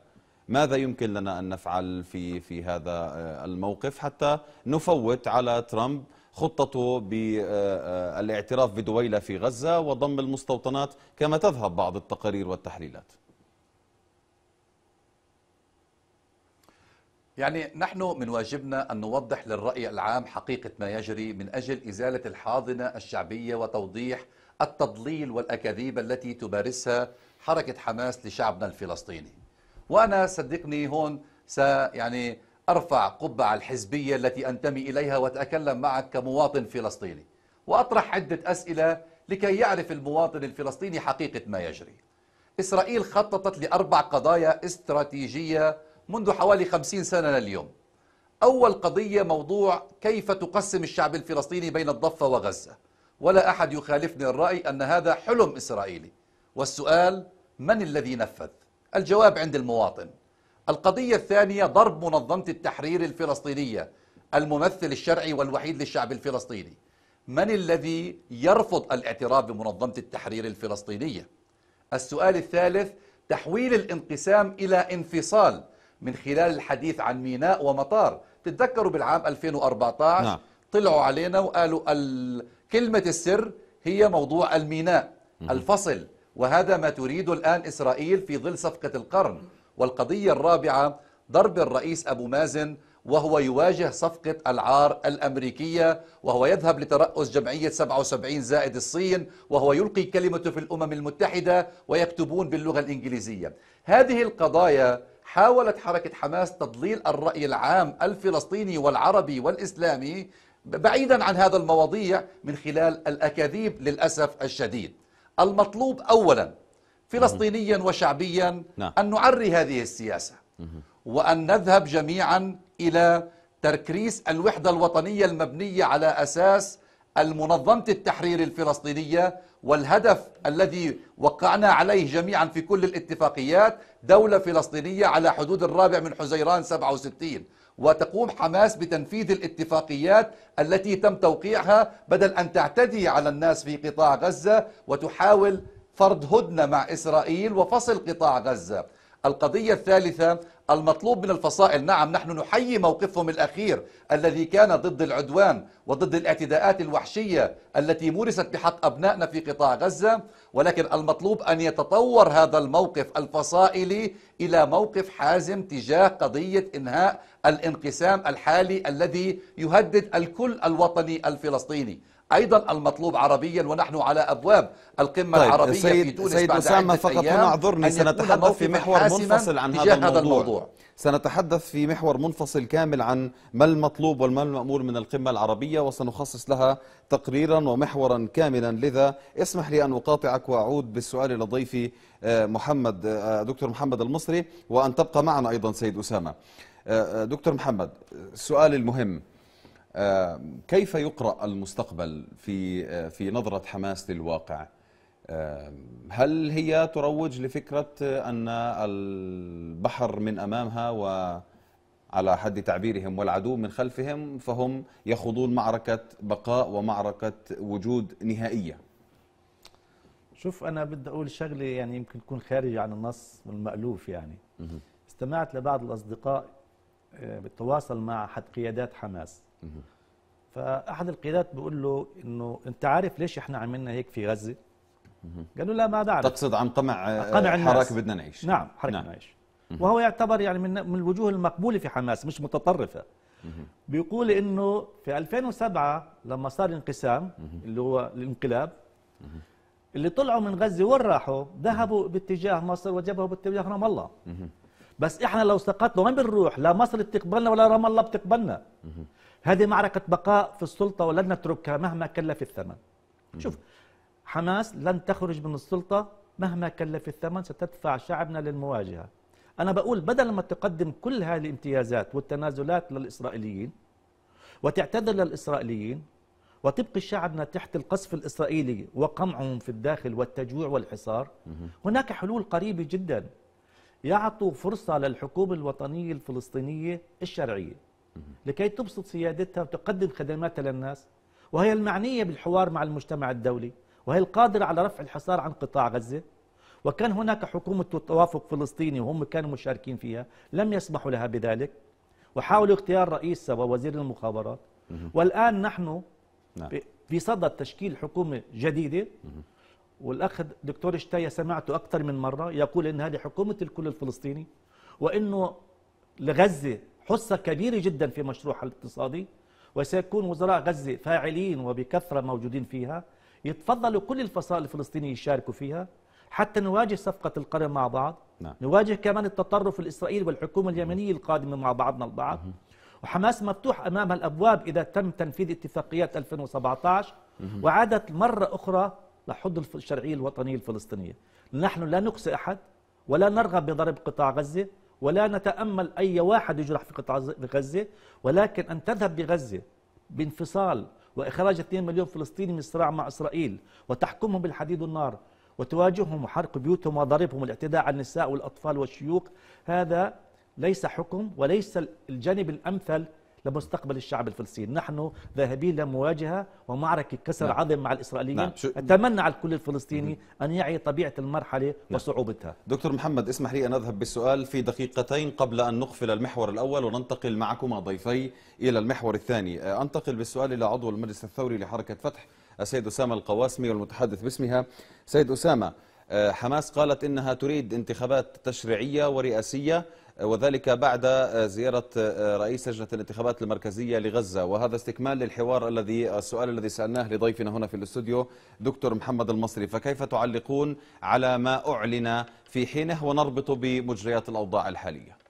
ماذا يمكن لنا أن نفعل في, في هذا آه، الموقف حتى نفوت على ترامب خطته بالاعتراف بدويلة في غزة وضم المستوطنات كما تذهب بعض التقارير والتحليلات يعني نحن من واجبنا أن نوضح للرأي العام حقيقة ما يجري من أجل إزالة الحاضنة الشعبية وتوضيح التضليل والأكاذيب التي تمارسها حركة حماس لشعبنا الفلسطيني وأنا صدقني هون سيعني أرفع قبعة الحزبية التي أنتمي إليها وأتكلم معك كمواطن فلسطيني وأطرح عدة أسئلة لكي يعرف المواطن الفلسطيني حقيقة ما يجري إسرائيل خططت لأربع قضايا استراتيجية منذ حوالي خمسين سنة لليوم أول قضية موضوع كيف تقسم الشعب الفلسطيني بين الضفة وغزة ولا أحد يخالفني الرأي أن هذا حلم إسرائيلي والسؤال من الذي نفذ؟ الجواب عند المواطن القضية الثانية ضرب منظمة التحرير الفلسطينية الممثل الشرعي والوحيد للشعب الفلسطيني من الذي يرفض الاعتراف بمنظمة التحرير الفلسطينية؟ السؤال الثالث تحويل الانقسام إلى انفصال من خلال الحديث عن ميناء ومطار تتذكروا بالعام 2014 نعم. طلعوا علينا وقالوا كلمة السر هي موضوع الميناء الفصل وهذا ما تريد الآن إسرائيل في ظل صفقة القرن والقضية الرابعة ضرب الرئيس أبو مازن وهو يواجه صفقة العار الأمريكية وهو يذهب لترأس جمعية 77 زائد الصين وهو يلقي كلمته في الأمم المتحدة ويكتبون باللغة الإنجليزية هذه القضايا حاولت حركة حماس تضليل الرأي العام الفلسطيني والعربي والإسلامي بعيدا عن هذا المواضيع من خلال الأكاذيب للأسف الشديد المطلوب أولا فلسطينيا وشعبيا نعم. أن نعري هذه السياسة وأن نذهب جميعا إلى تركريس الوحدة الوطنية المبنية على أساس المنظمة التحرير الفلسطينية والهدف الذي وقعنا عليه جميعا في كل الاتفاقيات دولة فلسطينية على حدود الرابع من حزيران 67 وتقوم حماس بتنفيذ الاتفاقيات التي تم توقيعها بدل أن تعتدي على الناس في قطاع غزة وتحاول فرض هدنة مع إسرائيل وفصل قطاع غزة القضية الثالثة المطلوب من الفصائل نعم نحن نحيي موقفهم الأخير الذي كان ضد العدوان وضد الاعتداءات الوحشية التي مورست بحق أبنائنا في قطاع غزة ولكن المطلوب أن يتطور هذا الموقف الفصائلي إلى موقف حازم تجاه قضية إنهاء الانقسام الحالي الذي يهدد الكل الوطني الفلسطيني أيضا المطلوب عربيا ونحن على أبواب القمة طيب العربية سيد في تونس سيد بعد أسامة فقط هنا أعذرني سنتحدث في محور منفصل عن هذا الموضوع, هذا الموضوع. سنتحدث في محور منفصل كامل عن ما المطلوب وما المأمول من القمة العربية وسنخصص لها تقريرا ومحورا كاملا لذا اسمح لي أن أقاطعك وأعود بالسؤال إلى ضيفي آه، محمد آه، دكتور محمد المصري وأن تبقى معنا أيضا سيد أسامة آه، دكتور محمد السؤال المهم آه، كيف يقرأ المستقبل في آه، في نظرة حماس للواقع؟ آه، هل هي تروج لفكرة أن البحر من أمامها وعلى حد تعبيرهم والعدو من خلفهم فهم يخوضون معركة بقاء ومعركة وجود نهائية شوف أنا بدي أقول شغلة يعني يمكن تكون خارجة عن النص والمألوف يعني استمعت لبعض الأصدقاء بالتواصل مع حد قيادات حماس فاحد القيادات بيقول له انه انت عارف ليش احنا عملنا هيك في غزه؟ قالوا لا ما بعرف تقصد عن قمع آه، قمع الناس بدنا نعيش نعم حراك نعم. بدنا نعيش وهو يعتبر يعني من من الوجوه المقبوله في حماس مش متطرفه بيقول انه في 2007 لما صار الانقسام اللي هو الانقلاب اللي طلعوا من غزه وين راحوا؟ ذهبوا باتجاه مصر وجبهوا باتجاه رام الله بس احنا لو سقطنا وين بنروح؟ لا مصر بتقبلنا ولا رام الله بتقبلنا هذه معركة بقاء في السلطة ولن نتركها مهما كلف الثمن شوف حماس لن تخرج من السلطة مهما كلف الثمن ستدفع شعبنا للمواجهة أنا بقول بدل ما تقدم كل هذه الامتيازات والتنازلات للإسرائيليين وتعتذر للإسرائيليين وتبقي شعبنا تحت القصف الإسرائيلي وقمعهم في الداخل والتجويع والحصار هناك حلول قريبة جدا يعطوا فرصة للحكومة الوطنية الفلسطينية الشرعية لكي تبسط سيادتها وتقدم خدماتها للناس وهي المعنية بالحوار مع المجتمع الدولي وهي القادرة على رفع الحصار عن قطاع غزة وكان هناك حكومة توافق فلسطيني وهم كانوا مشاركين فيها لم يسمحوا لها بذلك وحاولوا اختيار رئيسها ووزير المخابرات والآن نحن نعم. في صدد تشكيل حكومة جديدة والأخ دكتور شتاية سمعته أكثر من مرة يقول إن هذه حكومة الكل الفلسطيني وإنه لغزة حصة كبيرة جدا في مشروعها الاقتصادي وسيكون وزراء غزة فاعلين وبكثرة موجودين فيها يتفضلوا كل الفصائل الفلسطينية يشاركوا فيها حتى نواجه صفقة القرن مع بعض نعم. نواجه كمان التطرف الإسرائيلي والحكومة اليمنية القادمة مع بعضنا البعض مم. وحماس مفتوح أمامها الأبواب إذا تم تنفيذ اتفاقيات 2017 مم. وعادت مرة أخرى لحد الشرعية الوطنية الفلسطينية نحن لا نقصي أحد ولا نرغب بضرب قطاع غزة ولا نتأمل أي واحد يجرح في قطاع غزة ولكن أن تذهب بغزة بانفصال وإخراج 2 مليون فلسطيني من الصراع مع إسرائيل وتحكمهم بالحديد والنار وتواجههم وحرق بيوتهم وضربهم والاعتداء على النساء والأطفال والشيوخ هذا ليس حكم وليس الجانب الأمثل لمستقبل الشعب الفلسطيني نحن ذاهبين لمواجهة ومعركة كسر نعم. عظم مع الإسرائيليين نعم. أتمنى على الكل الفلسطيني مم. أن يعي طبيعة المرحلة نعم. وصعوبتها دكتور محمد اسمح لي أن أذهب بالسؤال في دقيقتين قبل أن نقفل المحور الأول وننتقل معكما ضيفي إلى المحور الثاني أه، أنتقل بالسؤال إلى عضو المجلس الثوري لحركة فتح السيد أسامة القواسمي والمتحدث باسمها سيد أسامة أه، حماس قالت إنها تريد انتخابات تشريعية ورئاسية وذلك بعد آه، زيارة آه، رئيس لجنة الانتخابات المركزية لغزة وهذا استكمال للحوار الذي السؤال الذي سألناه لضيفنا هنا في الاستوديو دكتور محمد المصري فكيف تعلقون على ما أعلن في حينه ونربط بمجريات الأوضاع الحالية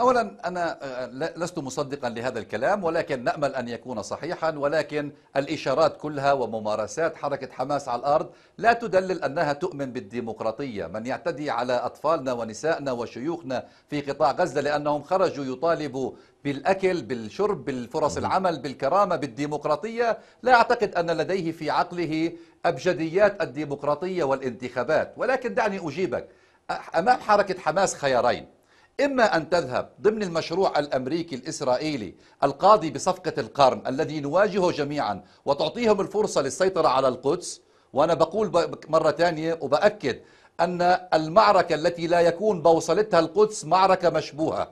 أولا أنا آه، لست مصدقا لهذا الكلام ولكن نأمل أن يكون صحيحا ولكن الإشارات كلها وممارسات حركة حماس على الأرض لا تدلل أنها تؤمن بالديمقراطية من يعتدي على أطفالنا ونسائنا وشيوخنا في قطاع غزة لأنهم خرجوا يطالبوا بالأكل بالشرب بالفرص العمل بالكرامة بالديمقراطية لا أعتقد أن لديه في عقله أبجديات الديمقراطية والانتخابات ولكن دعني أجيبك أمام حركة حماس خيارين إما أن تذهب ضمن المشروع الأمريكي الإسرائيلي القاضي بصفقة القرن الذي نواجهه جميعا وتعطيهم الفرصة للسيطرة على القدس وأنا بقول مرة ثانية وبأكد أن المعركة التي لا يكون بوصلتها القدس معركة مشبوهة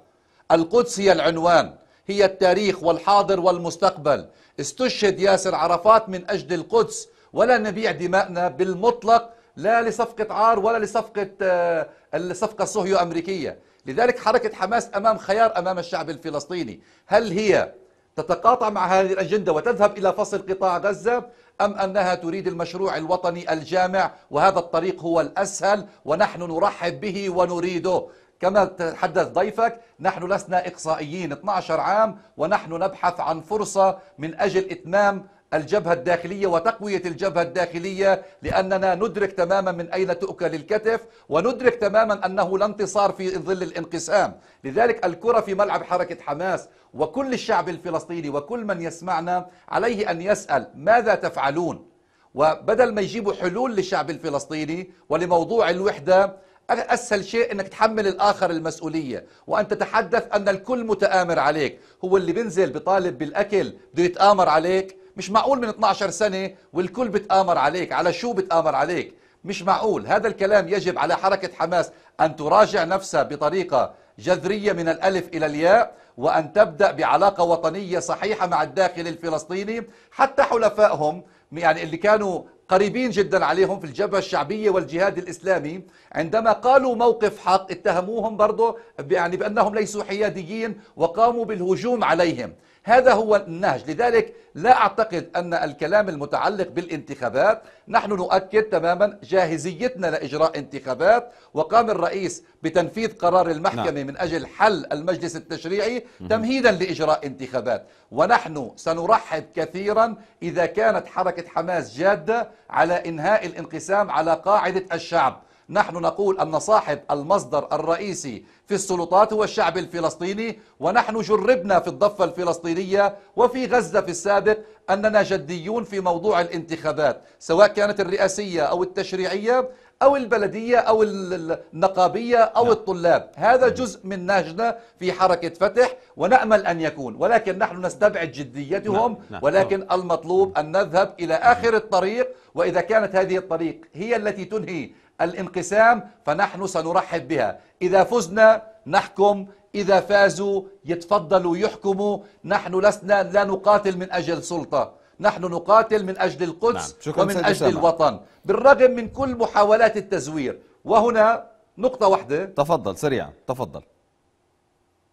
القدس هي العنوان هي التاريخ والحاضر والمستقبل استشهد ياسر عرفات من أجل القدس ولا نبيع دماءنا بالمطلق لا لصفقة عار ولا لصفقة آه، الصفقة الصهيو أمريكية لذلك حركة حماس أمام خيار أمام الشعب الفلسطيني هل هي تتقاطع مع هذه الأجندة وتذهب إلى فصل قطاع غزة أم أنها تريد المشروع الوطني الجامع وهذا الطريق هو الأسهل ونحن نرحب به ونريده كما تحدث ضيفك نحن لسنا إقصائيين 12 عام ونحن نبحث عن فرصة من أجل إتمام الجبهة الداخلية وتقوية الجبهة الداخلية لأننا ندرك تماما من أين تؤكل الكتف وندرك تماما أنه لا انتصار في ظل الانقسام لذلك الكرة في ملعب حركة حماس وكل الشعب الفلسطيني وكل من يسمعنا عليه أن يسأل ماذا تفعلون وبدل ما يجيبوا حلول للشعب الفلسطيني ولموضوع الوحدة اسهل شيء انك تحمل الاخر المسؤوليه وان تتحدث ان الكل متامر عليك هو اللي بينزل بطالب بالاكل بده يتامر عليك مش معقول من 12 سنة والكل بتآمر عليك على شو بتآمر عليك مش معقول هذا الكلام يجب على حركة حماس أن تراجع نفسها بطريقة جذرية من الألف إلى الياء وأن تبدأ بعلاقة وطنية صحيحة مع الداخل الفلسطيني حتى حلفائهم يعني اللي كانوا قريبين جدا عليهم في الجبهة الشعبية والجهاد الإسلامي عندما قالوا موقف حق اتهموهم برضه يعني بأنهم ليسوا حياديين وقاموا بالهجوم عليهم هذا هو النهج لذلك لا أعتقد أن الكلام المتعلق بالانتخابات نحن نؤكد تماما جاهزيتنا لإجراء انتخابات وقام الرئيس بتنفيذ قرار المحكمة نعم. من أجل حل المجلس التشريعي تمهيدا لإجراء انتخابات ونحن سنرحب كثيرا إذا كانت حركة حماس جادة على إنهاء الانقسام على قاعدة الشعب نحن نقول أن صاحب المصدر الرئيسي في السلطات هو الشعب الفلسطيني ونحن جربنا في الضفة الفلسطينية وفي غزة في السابق أننا جديون في موضوع الانتخابات سواء كانت الرئاسية أو التشريعية أو البلدية أو النقابية أو نعم. الطلاب هذا جزء من نهجنا في حركة فتح ونأمل أن يكون ولكن نحن نستبعد جديتهم نعم. نعم. ولكن المطلوب أن نذهب إلى آخر الطريق وإذا كانت هذه الطريق هي التي تنهي الانقسام فنحن سنرحب بها إذا فزنا نحكم إذا فازوا يتفضلوا يحكموا نحن لسنا لا نقاتل من أجل سلطة نحن نقاتل من أجل القدس نعم. ومن أجل سامع. الوطن بالرغم من كل محاولات التزوير وهنا نقطة واحدة تفضل سريعا تفضل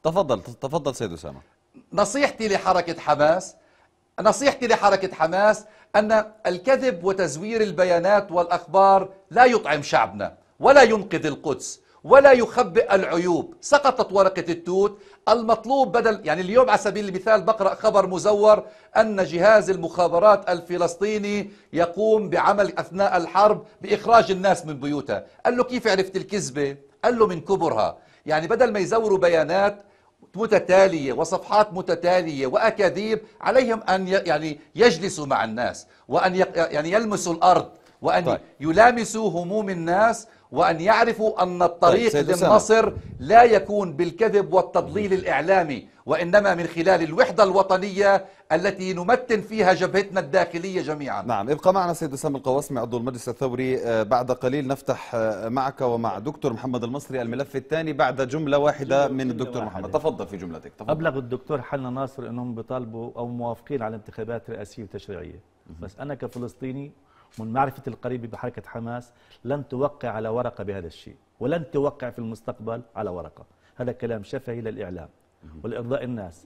تفضل تفضل سيد أسامة نصيحتي لحركة حماس نصيحتي لحركة حماس أن الكذب وتزوير البيانات والأخبار لا يطعم شعبنا ولا ينقذ القدس ولا يخبئ العيوب سقطت ورقة التوت المطلوب بدل يعني اليوم على سبيل المثال بقرأ خبر مزور أن جهاز المخابرات الفلسطيني يقوم بعمل أثناء الحرب بإخراج الناس من بيوتها قال له كيف عرفت الكذبة؟ قال له من كبرها يعني بدل ما يزوروا بيانات متتالية وصفحات متتالية وأكاذيب عليهم أن يعني يجلسوا مع الناس وأن يعني يلمسوا الأرض وأن طيب. يلامسوا هموم الناس وأن يعرفوا أن طيب، الطريق طيب للنصر لا يكون بالكذب والتضليل الإعلامي وإنما من خلال الوحدة الوطنية التي نمتن فيها جبهتنا الداخلية جميعا نعم ابقى معنا سيد أسامة القواسمي عضو المجلس الثوري آه، بعد قليل نفتح آه، معك ومع دكتور محمد المصري الملف الثاني بعد جملة واحدة جملة من الدكتور واحدة. محمد تفضل في جملتك تفضل. أبلغ الدكتور حنا ناصر أنهم بيطالبوا أو موافقين على انتخابات رئاسية وتشريعية بس أنا كفلسطيني ومن معرفة القريب بحركة حماس لن توقع على ورقة بهذا الشيء ولن توقع في المستقبل على ورقة هذا كلام شفهي للإعلام نعم. والإرضاء الناس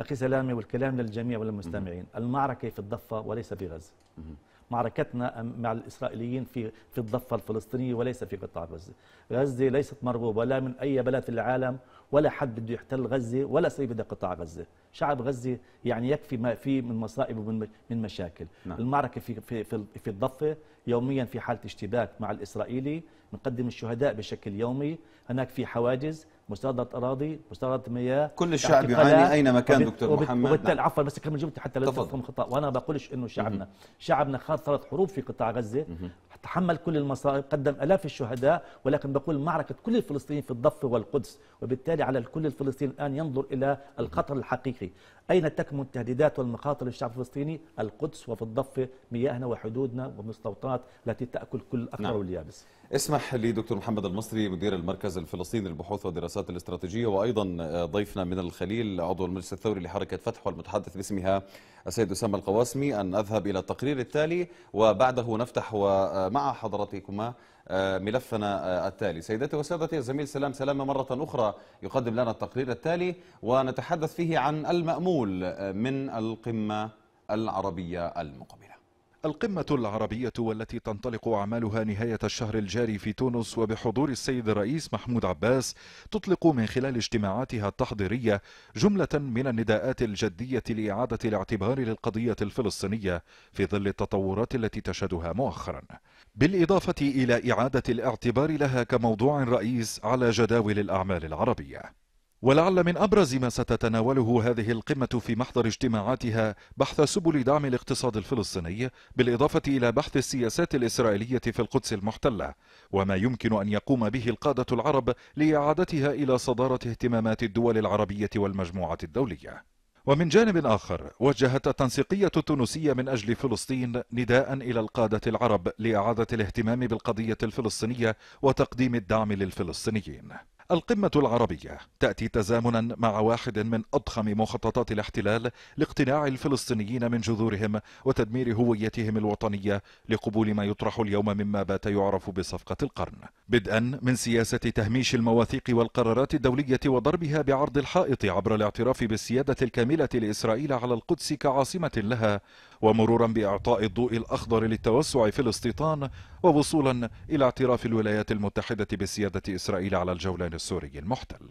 أخي سلامي والكلام للجميع وللمستمعين نعم. المعركة في الضفة وليس في غزة نعم. معركتنا مع الإسرائيليين في في الضفة الفلسطينية وليس في قطاع غزة غزة ليست مرغوبة لا من أي بلد في العالم ولا حد بده يحتل غزة ولا صيف بده قطاع غزة شعب غزة يعني يكفي ما فيه من مصائب ومن مشاكل نعم. المعركة في, في, في, في الضفة يوميا في حالة اشتباك مع الإسرائيلي نقدم الشهداء بشكل يومي هناك في حواجز مستوردة أراضي مستوردة مياه كل يعني الشعب يعاني أينما كان دكتور وبت... محمد وبالتالي نعم. عفوا بس كمل جملتي حتى لا تفهم خطأ وأنا ما بقولش إنه شعبنا مم. شعبنا خاض ثلاث حروب في قطاع غزة مم. تحمل كل المصائب قدم آلاف الشهداء ولكن بقول معركة كل الفلسطينيين في الضفة والقدس وبالتالي على الكل الفلسطيني الآن ينظر إلى الخطر الحقيقي أين تكمن التهديدات والمخاطر للشعب الفلسطيني القدس وفي الضفة مياهنا وحدودنا والمستوطنات التي تأكل كل الأخضر نعم. واليابس اسمح لي دكتور محمد المصري مدير المركز الفلسطيني للبحوث والدراسات الاستراتيجية وأيضا آه، ضيفنا من الخليل عضو المجلس الثوري لحركة فتح والمتحدث باسمها السيد أسامة القواسمي أن أذهب إلى التقرير التالي وبعده نفتح ومع آه، حضراتكما آه، ملفنا التالي سيداتي وسادتي الزميل سلام سلامة مرة أخرى يقدم لنا التقرير التالي ونتحدث فيه عن المأمول من القمة العربية المقبلة القمة العربية والتي تنطلق أعمالها نهاية الشهر الجاري في تونس وبحضور السيد الرئيس محمود عباس تطلق من خلال اجتماعاتها التحضيرية جملة من النداءات الجدية لإعادة الاعتبار للقضية الفلسطينية في ظل التطورات التي تشهدها مؤخرا بالإضافة إلى إعادة الاعتبار لها كموضوع رئيس على جداول الأعمال العربية ولعل من أبرز ما ستتناوله هذه القمة في محضر اجتماعاتها بحث سبل دعم الاقتصاد الفلسطيني بالإضافة إلى بحث السياسات الإسرائيلية في القدس المحتلة وما يمكن أن يقوم به القادة العرب لإعادتها إلى صدارة اهتمامات الدول العربية والمجموعة الدولية ومن جانب آخر وجهت التنسيقية التونسية من أجل فلسطين نداء إلى القادة العرب لإعادة الاهتمام بالقضية الفلسطينية وتقديم الدعم للفلسطينيين القمة العربية تأتي تزامنا مع واحد من أضخم مخططات الاحتلال لاقتناع الفلسطينيين من جذورهم وتدمير هويتهم الوطنية لقبول ما يطرح اليوم مما بات يعرف بصفقة القرن بدءا من سياسة تهميش المواثيق والقرارات الدولية وضربها بعرض الحائط عبر الاعتراف بالسيادة الكاملة لإسرائيل على القدس كعاصمة لها ومرورا بإعطاء الضوء الأخضر للتوسع في الاستيطان ووصولا إلى اعتراف الولايات المتحدة بسيادة إسرائيل على الجولان السوري المحتل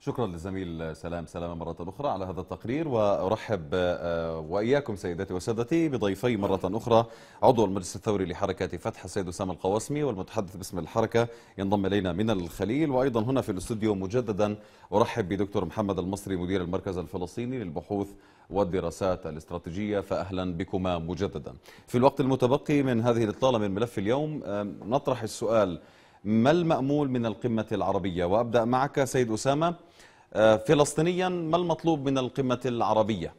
شكرا للزميل سلام سلام مرة أخرى على هذا التقرير وأرحب آه، وإياكم سيداتي وسادتي بضيفي مرة أخرى عضو المجلس الثوري لحركة فتح السيد أسامة القواسمي والمتحدث باسم الحركة ينضم إلينا من الخليل وأيضا هنا في الاستوديو مجددا أرحب بدكتور محمد المصري مدير المركز الفلسطيني للبحوث والدراسات الاستراتيجية فأهلا بكما مجددا في الوقت المتبقي من هذه الإطلالة من ملف اليوم نطرح السؤال ما المأمول من القمة العربية وأبدأ معك سيد أسامة آه، فلسطينيا ما المطلوب من القمة العربية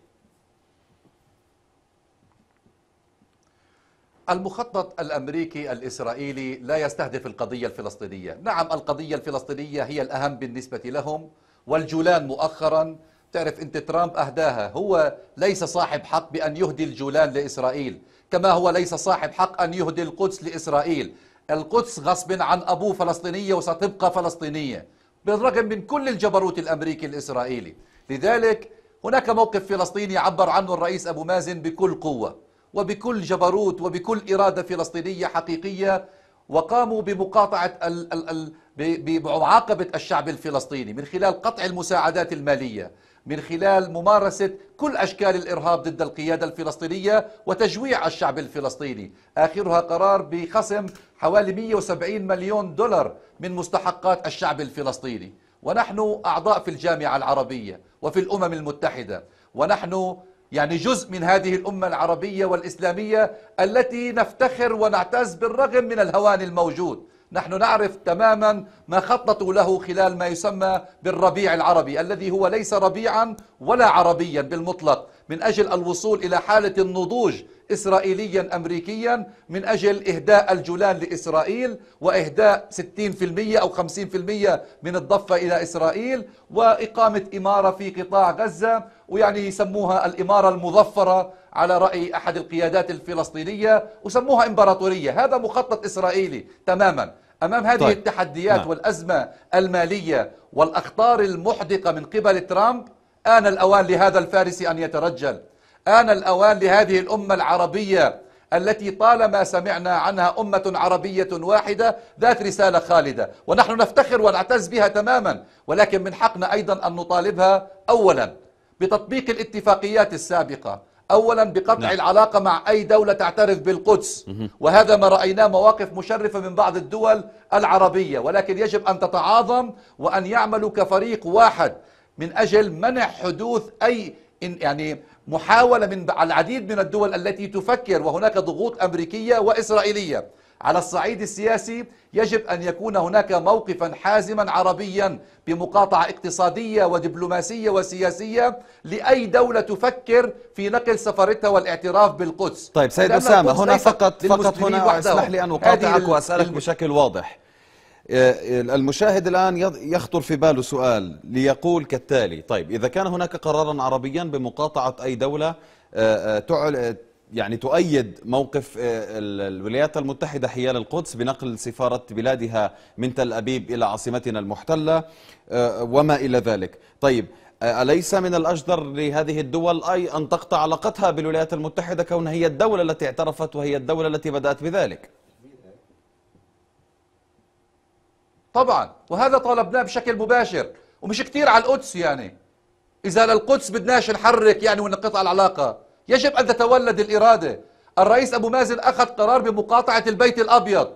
المخطط الامريكي الاسرائيلي لا يستهدف القضيه الفلسطينيه، نعم القضيه الفلسطينيه هي الاهم بالنسبه لهم والجولان مؤخرا تعرف أنت ترامب أهداها هو ليس صاحب حق بأن يهدي الجولان لإسرائيل كما هو ليس صاحب حق أن يهدي القدس لإسرائيل القدس غصب عن أبوه فلسطينية وستبقى فلسطينية بالرغم من كل الجبروت الأمريكي الإسرائيلي لذلك هناك موقف فلسطيني عبر عنه الرئيس أبو مازن بكل قوة وبكل جبروت وبكل إرادة فلسطينية حقيقية وقاموا بمقاطعة ال ال ال بمعاقبة الشعب الفلسطيني من خلال قطع المساعدات المالية من خلال ممارسة كل أشكال الإرهاب ضد القيادة الفلسطينية وتجويع الشعب الفلسطيني آخرها قرار بخصم حوالي 170 مليون دولار من مستحقات الشعب الفلسطيني ونحن أعضاء في الجامعة العربية وفي الأمم المتحدة ونحن يعني جزء من هذه الأمة العربية والإسلامية التي نفتخر ونعتز بالرغم من الهوان الموجود نحن نعرف تماما ما خططوا له خلال ما يسمى بالربيع العربي الذي هو ليس ربيعا ولا عربيا بالمطلق من أجل الوصول إلى حالة النضوج إسرائيليا أمريكيا من أجل إهداء الجولان لإسرائيل وإهداء 60% أو 50% من الضفة إلى إسرائيل وإقامة إمارة في قطاع غزة ويعني يسموها الإمارة المظفرة على رأي أحد القيادات الفلسطينية وسموها إمبراطورية هذا مخطط إسرائيلي تماما أمام هذه طيب. التحديات نعم. والأزمة المالية والأخطار المحدقة من قبل ترامب آن الأوان لهذا الفارسي أن يترجل آن الأوان لهذه الأمة العربية التي طالما سمعنا عنها أمة عربية واحدة ذات رسالة خالدة ونحن نفتخر ونعتز بها تماما ولكن من حقنا أيضا أن نطالبها أولا بتطبيق الاتفاقيات السابقة أولا بقطع نعم. العلاقة مع أي دولة تعترف بالقدس وهذا ما رأيناه مواقف مشرفة من بعض الدول العربية ولكن يجب أن تتعاظم وأن يعملوا كفريق واحد من أجل منع حدوث أي يعني محاولة من العديد من الدول التي تفكر وهناك ضغوط أمريكية وإسرائيلية على الصعيد السياسي يجب أن يكون هناك موقفا حازما عربيا بمقاطعة اقتصادية ودبلوماسية وسياسية لأي دولة تفكر في نقل سفارتها والاعتراف بالقدس طيب سيد أسامة هنا فقط فقط هنا اسمح لي أن أقاطعك وأسألك بشكل واضح آه، آه، المشاهد الآن يخطر في باله سؤال ليقول كالتالي طيب إذا كان هناك قرارا عربيا بمقاطعة أي دولة آه، يعني تؤيد موقف آه، الولايات المتحدة حيال القدس بنقل سفارة بلادها من تل أبيب إلى عاصمتنا المحتلة آه، وما إلى ذلك طيب آه، أليس من الأجدر لهذه الدول أي أن تقطع علاقتها بالولايات المتحدة كونها هي الدولة التي اعترفت وهي الدولة التي بدأت بذلك طبعا وهذا طالبناه بشكل مباشر ومش كتير على القدس يعني إذا للقدس بدناش نحرك يعني ونقطع العلاقة يجب أن تتولد الإرادة الرئيس أبو مازن أخذ قرار بمقاطعة البيت الأبيض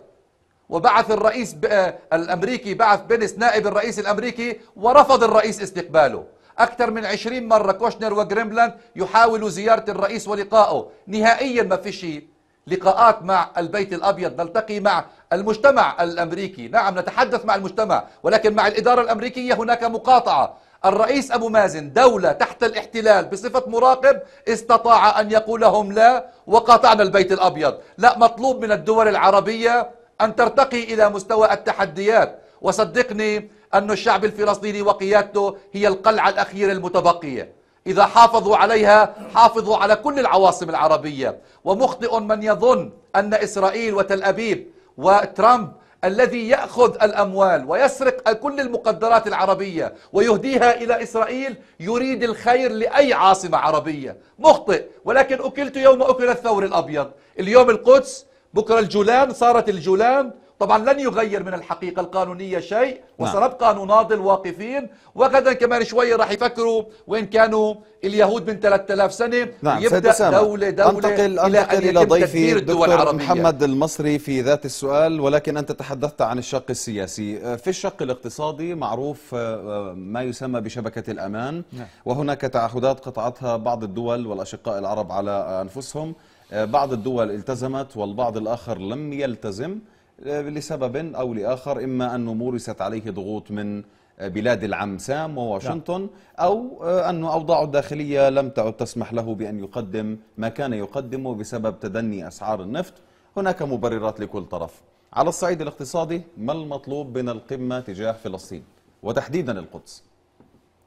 وبعث الرئيس آه، الأمريكي بعث بنس نائب الرئيس الأمريكي ورفض الرئيس استقباله أكثر من 20 مرة كوشنر وغريملاند يحاولوا زيارة الرئيس ولقائه نهائيا ما في شيء لقاءات مع البيت الأبيض نلتقي مع المجتمع الأمريكي نعم نتحدث مع المجتمع ولكن مع الإدارة الأمريكية هناك مقاطعة الرئيس أبو مازن دولة تحت الاحتلال بصفة مراقب استطاع أن يقولهم لا وقاطعنا البيت الأبيض لا مطلوب من الدول العربية أن ترتقي إلى مستوى التحديات وصدقني أن الشعب الفلسطيني وقيادته هي القلعة الأخيرة المتبقية إذا حافظوا عليها حافظوا على كل العواصم العربية ومخطئ من يظن أن إسرائيل وتل أبيب وترامب الذي يأخذ الأموال ويسرق كل المقدرات العربية ويهديها إلى إسرائيل يريد الخير لأي عاصمة عربية مخطئ ولكن أكلت يوم أكل الثور الأبيض اليوم القدس بكرة الجولان صارت الجولان طبعا لن يغير من الحقيقة القانونية شيء وسنبقى نعم. نناضل واقفين وغدا كمان شوية راح يفكروا وين كانوا اليهود من 3000 سنة نعم يبدأ دولة دولة أنتقل, أنتقل إلى, إلى ضيفي الدكتور محمد المصري في ذات السؤال ولكن أنت تحدثت عن الشق السياسي آه، في الشق الاقتصادي معروف آه، آه، ما يسمى بشبكة الأمان نعم. وهناك تعهدات قطعتها بعض الدول والأشقاء العرب على أنفسهم بعض الدول التزمت والبعض الآخر لم يلتزم لسبب أو لآخر إما أنه مورست عليه ضغوط من بلاد العم سام وواشنطن نعم. أو أن أوضاعه الداخلية لم تعد تسمح له بأن يقدم ما كان يقدمه بسبب تدني أسعار النفط هناك مبررات لكل طرف على الصعيد الاقتصادي ما المطلوب من القمة تجاه فلسطين وتحديدا القدس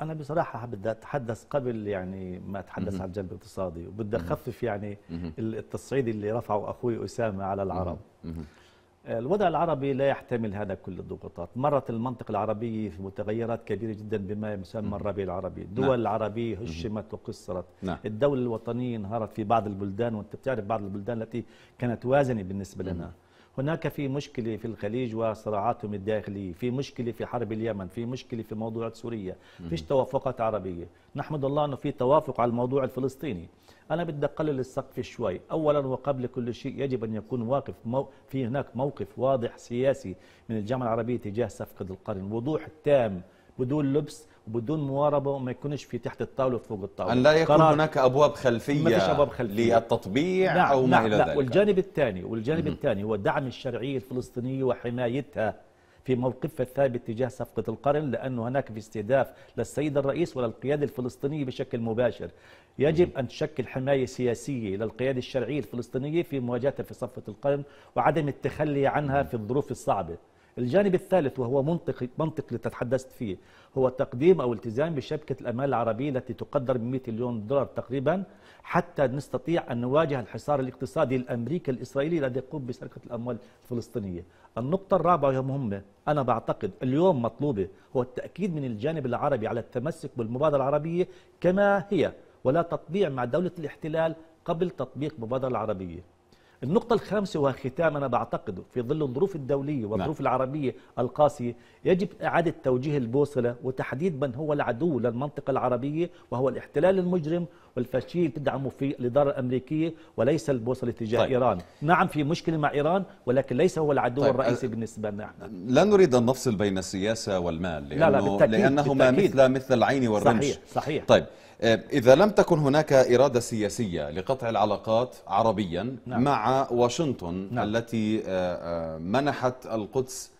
أنا بصراحة بدي أتحدث قبل يعني ما أتحدث عن الجانب الاقتصادي وبدي أخفف يعني التصعيد اللي رفعه أخوي أسامة على العرب الوضع العربي لا يحتمل هذا كل الضغوطات مرت المنطقة العربية في متغيرات كبيرة جدا بما يسمى الربيع العربي الدول نعم. العربية هشمت وقصرت نعم. الدولة الوطنية انهارت في بعض البلدان وانت بتعرف بعض البلدان التي كانت وازنة بالنسبة لنا نعم. هناك في مشكلة في الخليج وصراعاتهم الداخلية في مشكلة في حرب اليمن في مشكلة في موضوع سوريا فيش توافقات عربية نحمد الله أنه في توافق على الموضوع الفلسطيني أنا بدي أقلل السقف شوي أولا وقبل كل شيء يجب أن يكون واقف مو في هناك موقف واضح سياسي من الجامعة العربية تجاه صفقة القرن وضوح تام بدون لبس وبدون مواربه وما يكونش في تحت الطاوله وفوق الطاوله ان لا يكون هناك ابواب خلفيه ابواب خلفيه للتطبيع نعم او ما نعم الى نعم. ذلك والجانب الثاني والجانب الثاني هو دعم الشرعيه الفلسطينيه وحمايتها في موقفها الثابت تجاه صفقة القرن لأنه هناك في استهداف للسيد الرئيس وللقياده الفلسطينية بشكل مباشر يجب أن تشكل حماية سياسية للقيادة الشرعية الفلسطينية في مواجهتها في صفقة القرن وعدم التخلي عنها في الظروف الصعبة الجانب الثالث وهو منطق منطق اللي تتحدثت فيه هو تقديم او التزام بشبكه الاموال العربيه التي تقدر ب 100 مليون دولار تقريبا حتى نستطيع ان نواجه الحصار الاقتصادي الامريكي الاسرائيلي الذي يقوم بسرقه الاموال الفلسطينيه. النقطه الرابعه وهي مهمه انا بعتقد اليوم مطلوبه هو التاكيد من الجانب العربي على التمسك بالمبادره العربيه كما هي ولا تطبيع مع دوله الاحتلال قبل تطبيق مبادره العربيه. النقطة الخامسة وختام أنا بعتقد في ظل الظروف الدولية نعم. والظروف نعم. العربية القاسية يجب إعادة توجيه البوصلة وتحديد من هو العدو للمنطقة العربية وهو الاحتلال المجرم اللي تدعمه في الإدارة الأمريكية وليس البوصلة تجاه طيب. إيران نعم في مشكلة مع إيران ولكن ليس هو العدو طيب. الرئيسي أه، بالنسبة لنا احنا لا نريد أن نفصل بين السياسة والمال لأنه لا لا لأنهما بالتأكيد. مثل مثل العين والرمش صحيح صحيح طيب آه، إذا لم تكن هناك إرادة سياسية لقطع العلاقات عربيا نعم. مع واشنطن نعم. التي آه، آه، منحت القدس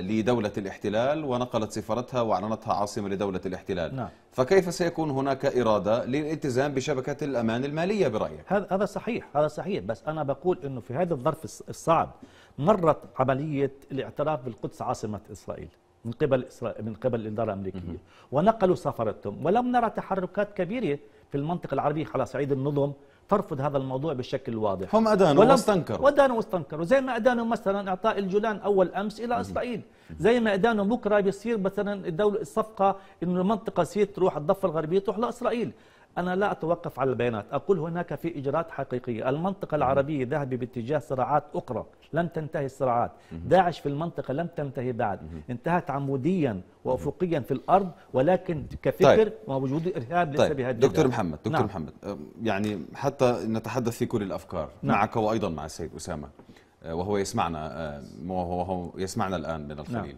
لدولة الاحتلال ونقلت سفارتها وأعلنتها عاصمة لدولة الاحتلال نعم. فكيف سيكون هناك إرادة للالتزام بشبكة الأمان المالية برأيك؟ هذا صحيح هذا صحيح بس أنا بقول أنه في هذا الظرف الصعب مرت عملية الاعتراف بالقدس عاصمة إسرائيل من قبل إسرائيل من قبل الإدارة الأمريكية ونقلوا سفرتهم ولم نرى تحركات كبيرة في المنطقة العربية على صعيد النظم ترفض هذا الموضوع بشكل واضح هم أدانوا واستنكروا ادانوا واستنكروا زي ما أدانوا مثلا إعطاء الجولان أول أمس إلى إسرائيل زي ما أدانوا بكرة بيصير مثلا الدولة الصفقة إنه المنطقة سي تروح الضفة الغربية تروح لإسرائيل أنا لا أتوقف على البيانات أقول هناك في إجراءات حقيقية المنطقة العربية ذهبت باتجاه صراعات أخرى لم تنتهي الصراعات داعش في المنطقة لم تنتهي بعد انتهت عموديا وأفقيا في الأرض ولكن طيب. كفكر طيب. ووجود إرهاب ليس طيب. بهذه دكتور محمد دكتور نعم. محمد يعني حتى نتحدث في كل الأفكار نعم. معك وأيضا مع السيد أسامة أه، وهو يسمعنا أه، وهو يسمعنا الآن من الخليل نعم.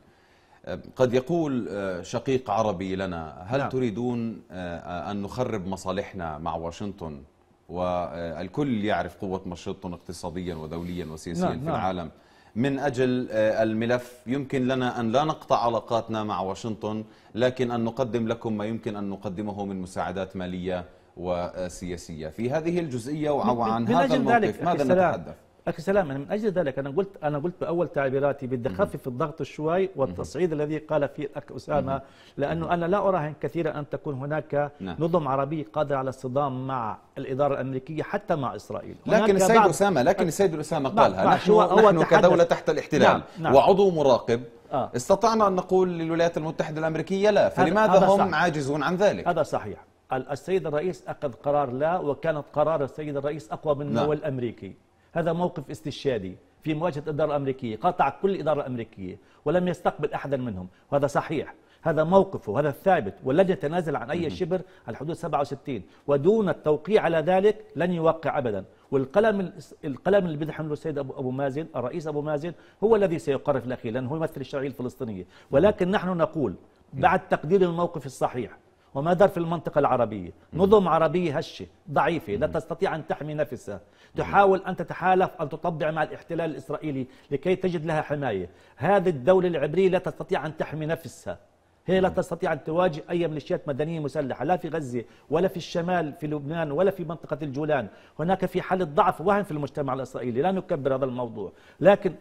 قد يقول آه، شقيق عربي لنا هل نعم. تريدون آه، أن نخرب مصالحنا مع واشنطن والكل يعرف قوة واشنطن اقتصاديا ودوليا وسياسيا نعم. في نعم. العالم من أجل آه، الملف يمكن لنا أن لا نقطع علاقاتنا مع واشنطن لكن أن نقدم لكم ما يمكن أن نقدمه من مساعدات مالية وسياسية في هذه الجزئية وعن هذا الموقف ماذا نتحدث؟ اخي سلام انا من اجل ذلك انا قلت انا قلت باول تعبيراتي بدي اخفف الضغط شوي والتصعيد الذي قال فيه الاخ اسامه لانه انا لا اراهن كثيرا ان تكون هناك نعم. نظم عربي قادر على الصدام مع الاداره الامريكيه حتى مع اسرائيل لكن السيد اسامه لكن السيد اسامه قالها نحن, نحن كدوله تحت نعم، الاحتلال نعم نعم وعضو مراقب آه. استطعنا ان نقول للولايات المتحده الامريكيه لا فلماذا هم صحيح. عاجزون عن ذلك هذا صحيح السيد الرئيس اخذ قرار لا وكانت قرار السيد الرئيس اقوى من نعم. الامريكي هذا موقف استشهادي في مواجهة الإدارة الأمريكية قاطع كل الإدارة الأمريكية ولم يستقبل أحدا منهم وهذا صحيح هذا موقفه هذا الثابت ولن يتنازل عن أي شبر على حدود 67 ودون التوقيع على ذلك لن يوقع أبدا والقلم القلم اللي بده حمله السيد ابو مازن الرئيس ابو مازن هو الذي سيقرر في الاخير لانه هو يمثل الشرعيه الفلسطينيه ولكن نحن نقول بعد تقدير الموقف الصحيح وما دار في المنطقة العربية نظم عربية هشة ضعيفة لا تستطيع أن تحمي نفسها تحاول أن تتحالف أن تطبع مع الاحتلال الإسرائيلي لكي تجد لها حماية هذه الدولة العبرية لا تستطيع أن تحمي نفسها هي لا تستطيع أن تواجه أي ميليشيات مدنية مسلحة لا في غزة ولا في الشمال في لبنان ولا في منطقة الجولان هناك في حالة ضعف وهم في المجتمع الإسرائيلي لا نكبر هذا الموضوع لكن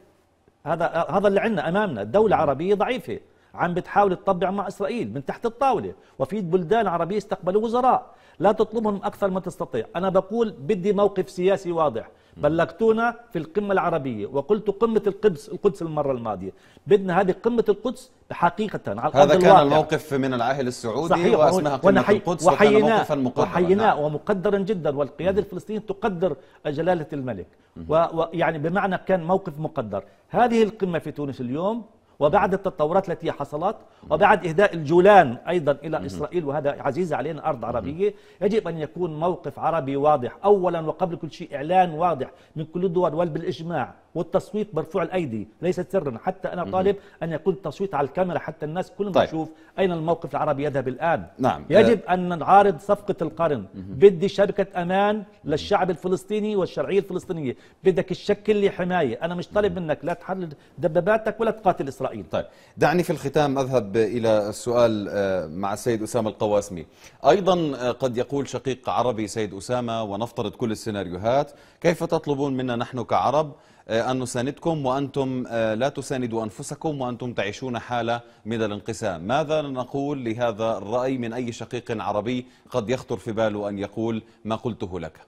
هذا هذا اللي عندنا امامنا الدوله العربيه ضعيفه عم بتحاول تطبع مع إسرائيل من تحت الطاولة وفي بلدان عربية استقبلوا وزراء لا تطلبهم أكثر ما تستطيع أنا بقول بدي موقف سياسي واضح بلغتونا في القمة العربية وقلت قمة القدس القدس المرة الماضية بدنا هذه قمة القدس حقيقة على الأرض هذا كان الواقع. الموقف من العاهل السعودي صحيح واسمها قمة ونحي القدس وكان موقفا مقدرا وحيناه نعم. ومقدرا جدا والقيادة الفلسطينية تقدر جلالة الملك ويعني بمعنى كان موقف مقدر هذه القمة في تونس اليوم وبعد التطورات التي حصلت وبعد إهداء الجولان أيضا إلى إسرائيل وهذا عزيز علينا أرض عربية يجب أن يكون موقف عربي واضح أولا وقبل كل شيء إعلان واضح من كل الدول والبالإجماع والتصويت مرفوع الايدي ليست سرا حتى انا طالب ان يكون التصويت على الكاميرا حتى الناس كلهم طيب. يشوف اين الموقف العربي يذهب الان نعم. يجب آه. ان نعارض صفقه القرن بدي شبكه امان للشعب الفلسطيني والشرعيه الفلسطينيه بدك تشكل لي حمايه انا مش طالب منك لا تحرر دباباتك ولا تقاتل اسرائيل طيب دعني في الختام اذهب الى السؤال آه، مع السيد اسامه القواسمي ايضا آه، قد يقول شقيق عربي سيد اسامه ونفترض كل السيناريوهات كيف تطلبون منا نحن كعرب آه، أن نساندكم وأنتم آه، لا تساندوا أنفسكم وأنتم تعيشون حالة من الانقسام ماذا نقول لهذا الرأي من أي شقيق عربي قد يخطر في باله أن يقول ما قلته لك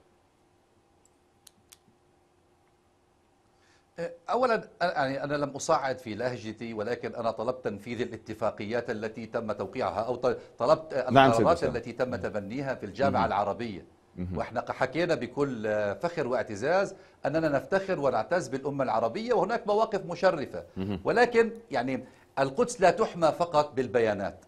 آه، اولا يعني انا لم اصعد في لهجتي ولكن انا طلبت تنفيذ الاتفاقيات التي تم توقيعها او طلبت نعم، القرارات التي تم نعم. تبنيها في الجامعه العربيه واحنا حكينا بكل فخر واعتزاز اننا نفتخر ونعتز بالامه العربيه وهناك مواقف مشرفه ولكن يعني القدس لا تحمى فقط بالبيانات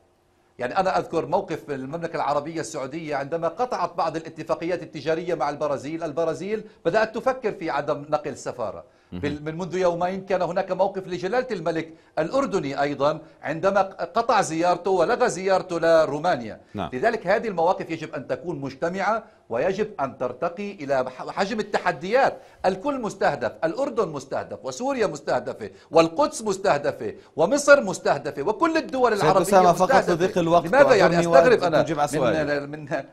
يعني أنا أذكر موقف المملكة العربية السعودية عندما قطعت بعض الاتفاقيات التجارية مع البرازيل البرازيل بدأت تفكر في عدم نقل سفارة من منذ يومين كان هناك موقف لجلالة الملك الأردني أيضا عندما قطع زيارته ولغى زيارته لرومانيا نعم. لذلك هذه المواقف يجب أن تكون مجتمعة ويجب أن ترتقي إلى حجم التحديات الكل مستهدف الأردن مستهدف وسوريا مستهدفة والقدس مستهدفة ومصر مستهدفة وكل الدول العربية مستهدفة فقط لضيق الوقت لماذا يعني أستغرب أنا من, يعني. من, من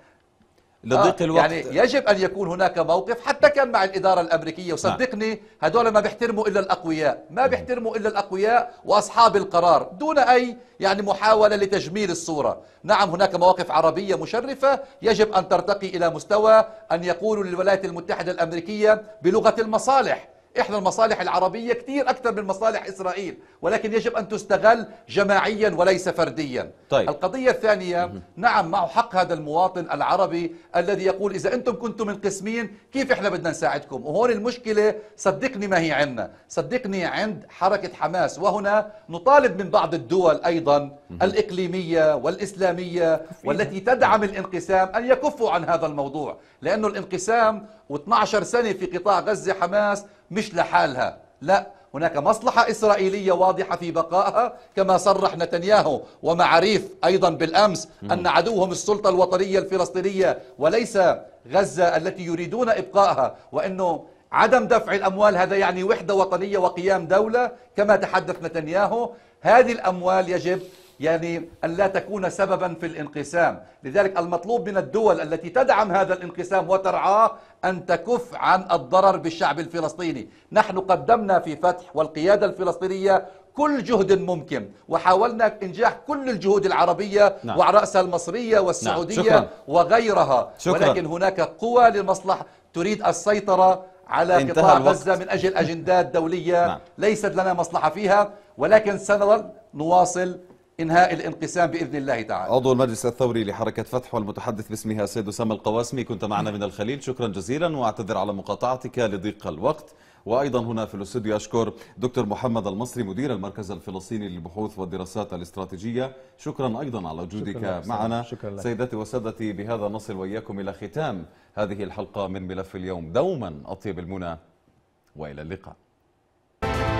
لضيق آه الوقت يعني يجب أن يكون هناك موقف حتى كان مع الإدارة الأمريكية وصدقني هذول ما بيحترموا إلا الأقوياء ما بيحترموا إلا الأقوياء وأصحاب القرار دون أي يعني محاولة لتجميل الصورة نعم هناك مواقف عربية مشرفة يجب أن ترتقي إلى مستوى أن يقولوا للولايات المتحدة الأمريكية بلغة المصالح احنا المصالح العربية كثير أكثر من مصالح إسرائيل ولكن يجب أن تستغل جماعيا وليس فرديا طيب. القضية الثانية نعم معه حق هذا المواطن العربي الذي يقول إذا أنتم كنتم منقسمين كيف إحنا بدنا نساعدكم وهون المشكلة صدقني ما هي عندنا صدقني عند حركة حماس وهنا نطالب من بعض الدول أيضا الإقليمية والإسلامية والتي تدعم الانقسام أن يكفوا عن هذا الموضوع لأنه الانقسام و12 سنة في قطاع غزة حماس مش لحالها لا هناك مصلحة إسرائيلية واضحة في بقائها كما صرح نتنياهو ومعاريف أيضا بالأمس أن عدوهم السلطة الوطنية الفلسطينية وليس غزة التي يريدون إبقائها وأنه عدم دفع الأموال هذا يعني وحدة وطنية وقيام دولة كما تحدث نتنياهو هذه الأموال يجب يعني أن لا تكون سببا في الانقسام لذلك المطلوب من الدول التي تدعم هذا الانقسام وترعاه أن تكف عن الضرر بالشعب الفلسطيني نحن قدمنا في فتح والقيادة الفلسطينية كل جهد ممكن وحاولنا إنجاح كل الجهود العربية نعم. وعلى رأسها المصرية نعم. والسعودية نعم. شكرا. وغيرها شكرا. ولكن هناك قوى للمصلحة تريد السيطرة على قطاع غزة من أجل أجندات دولية <laughs> نعم. ليست لنا مصلحة فيها ولكن سنظل نواصل انهاء الانقسام باذن الله تعالى. عضو المجلس الثوري لحركه فتح والمتحدث باسمها السيد اسامه القواسمي كنت معنا من الخليل شكرا جزيلا واعتذر على مقاطعتك لضيق الوقت. وايضا هنا في الاستوديو اشكر دكتور محمد المصري مدير المركز الفلسطيني للبحوث والدراسات الاستراتيجيه شكرا ايضا على وجودك معنا شكرا لك. سيداتي وسادتي بهذا نصل واياكم الى ختام هذه الحلقه من ملف اليوم دوما اطيب المنى والى اللقاء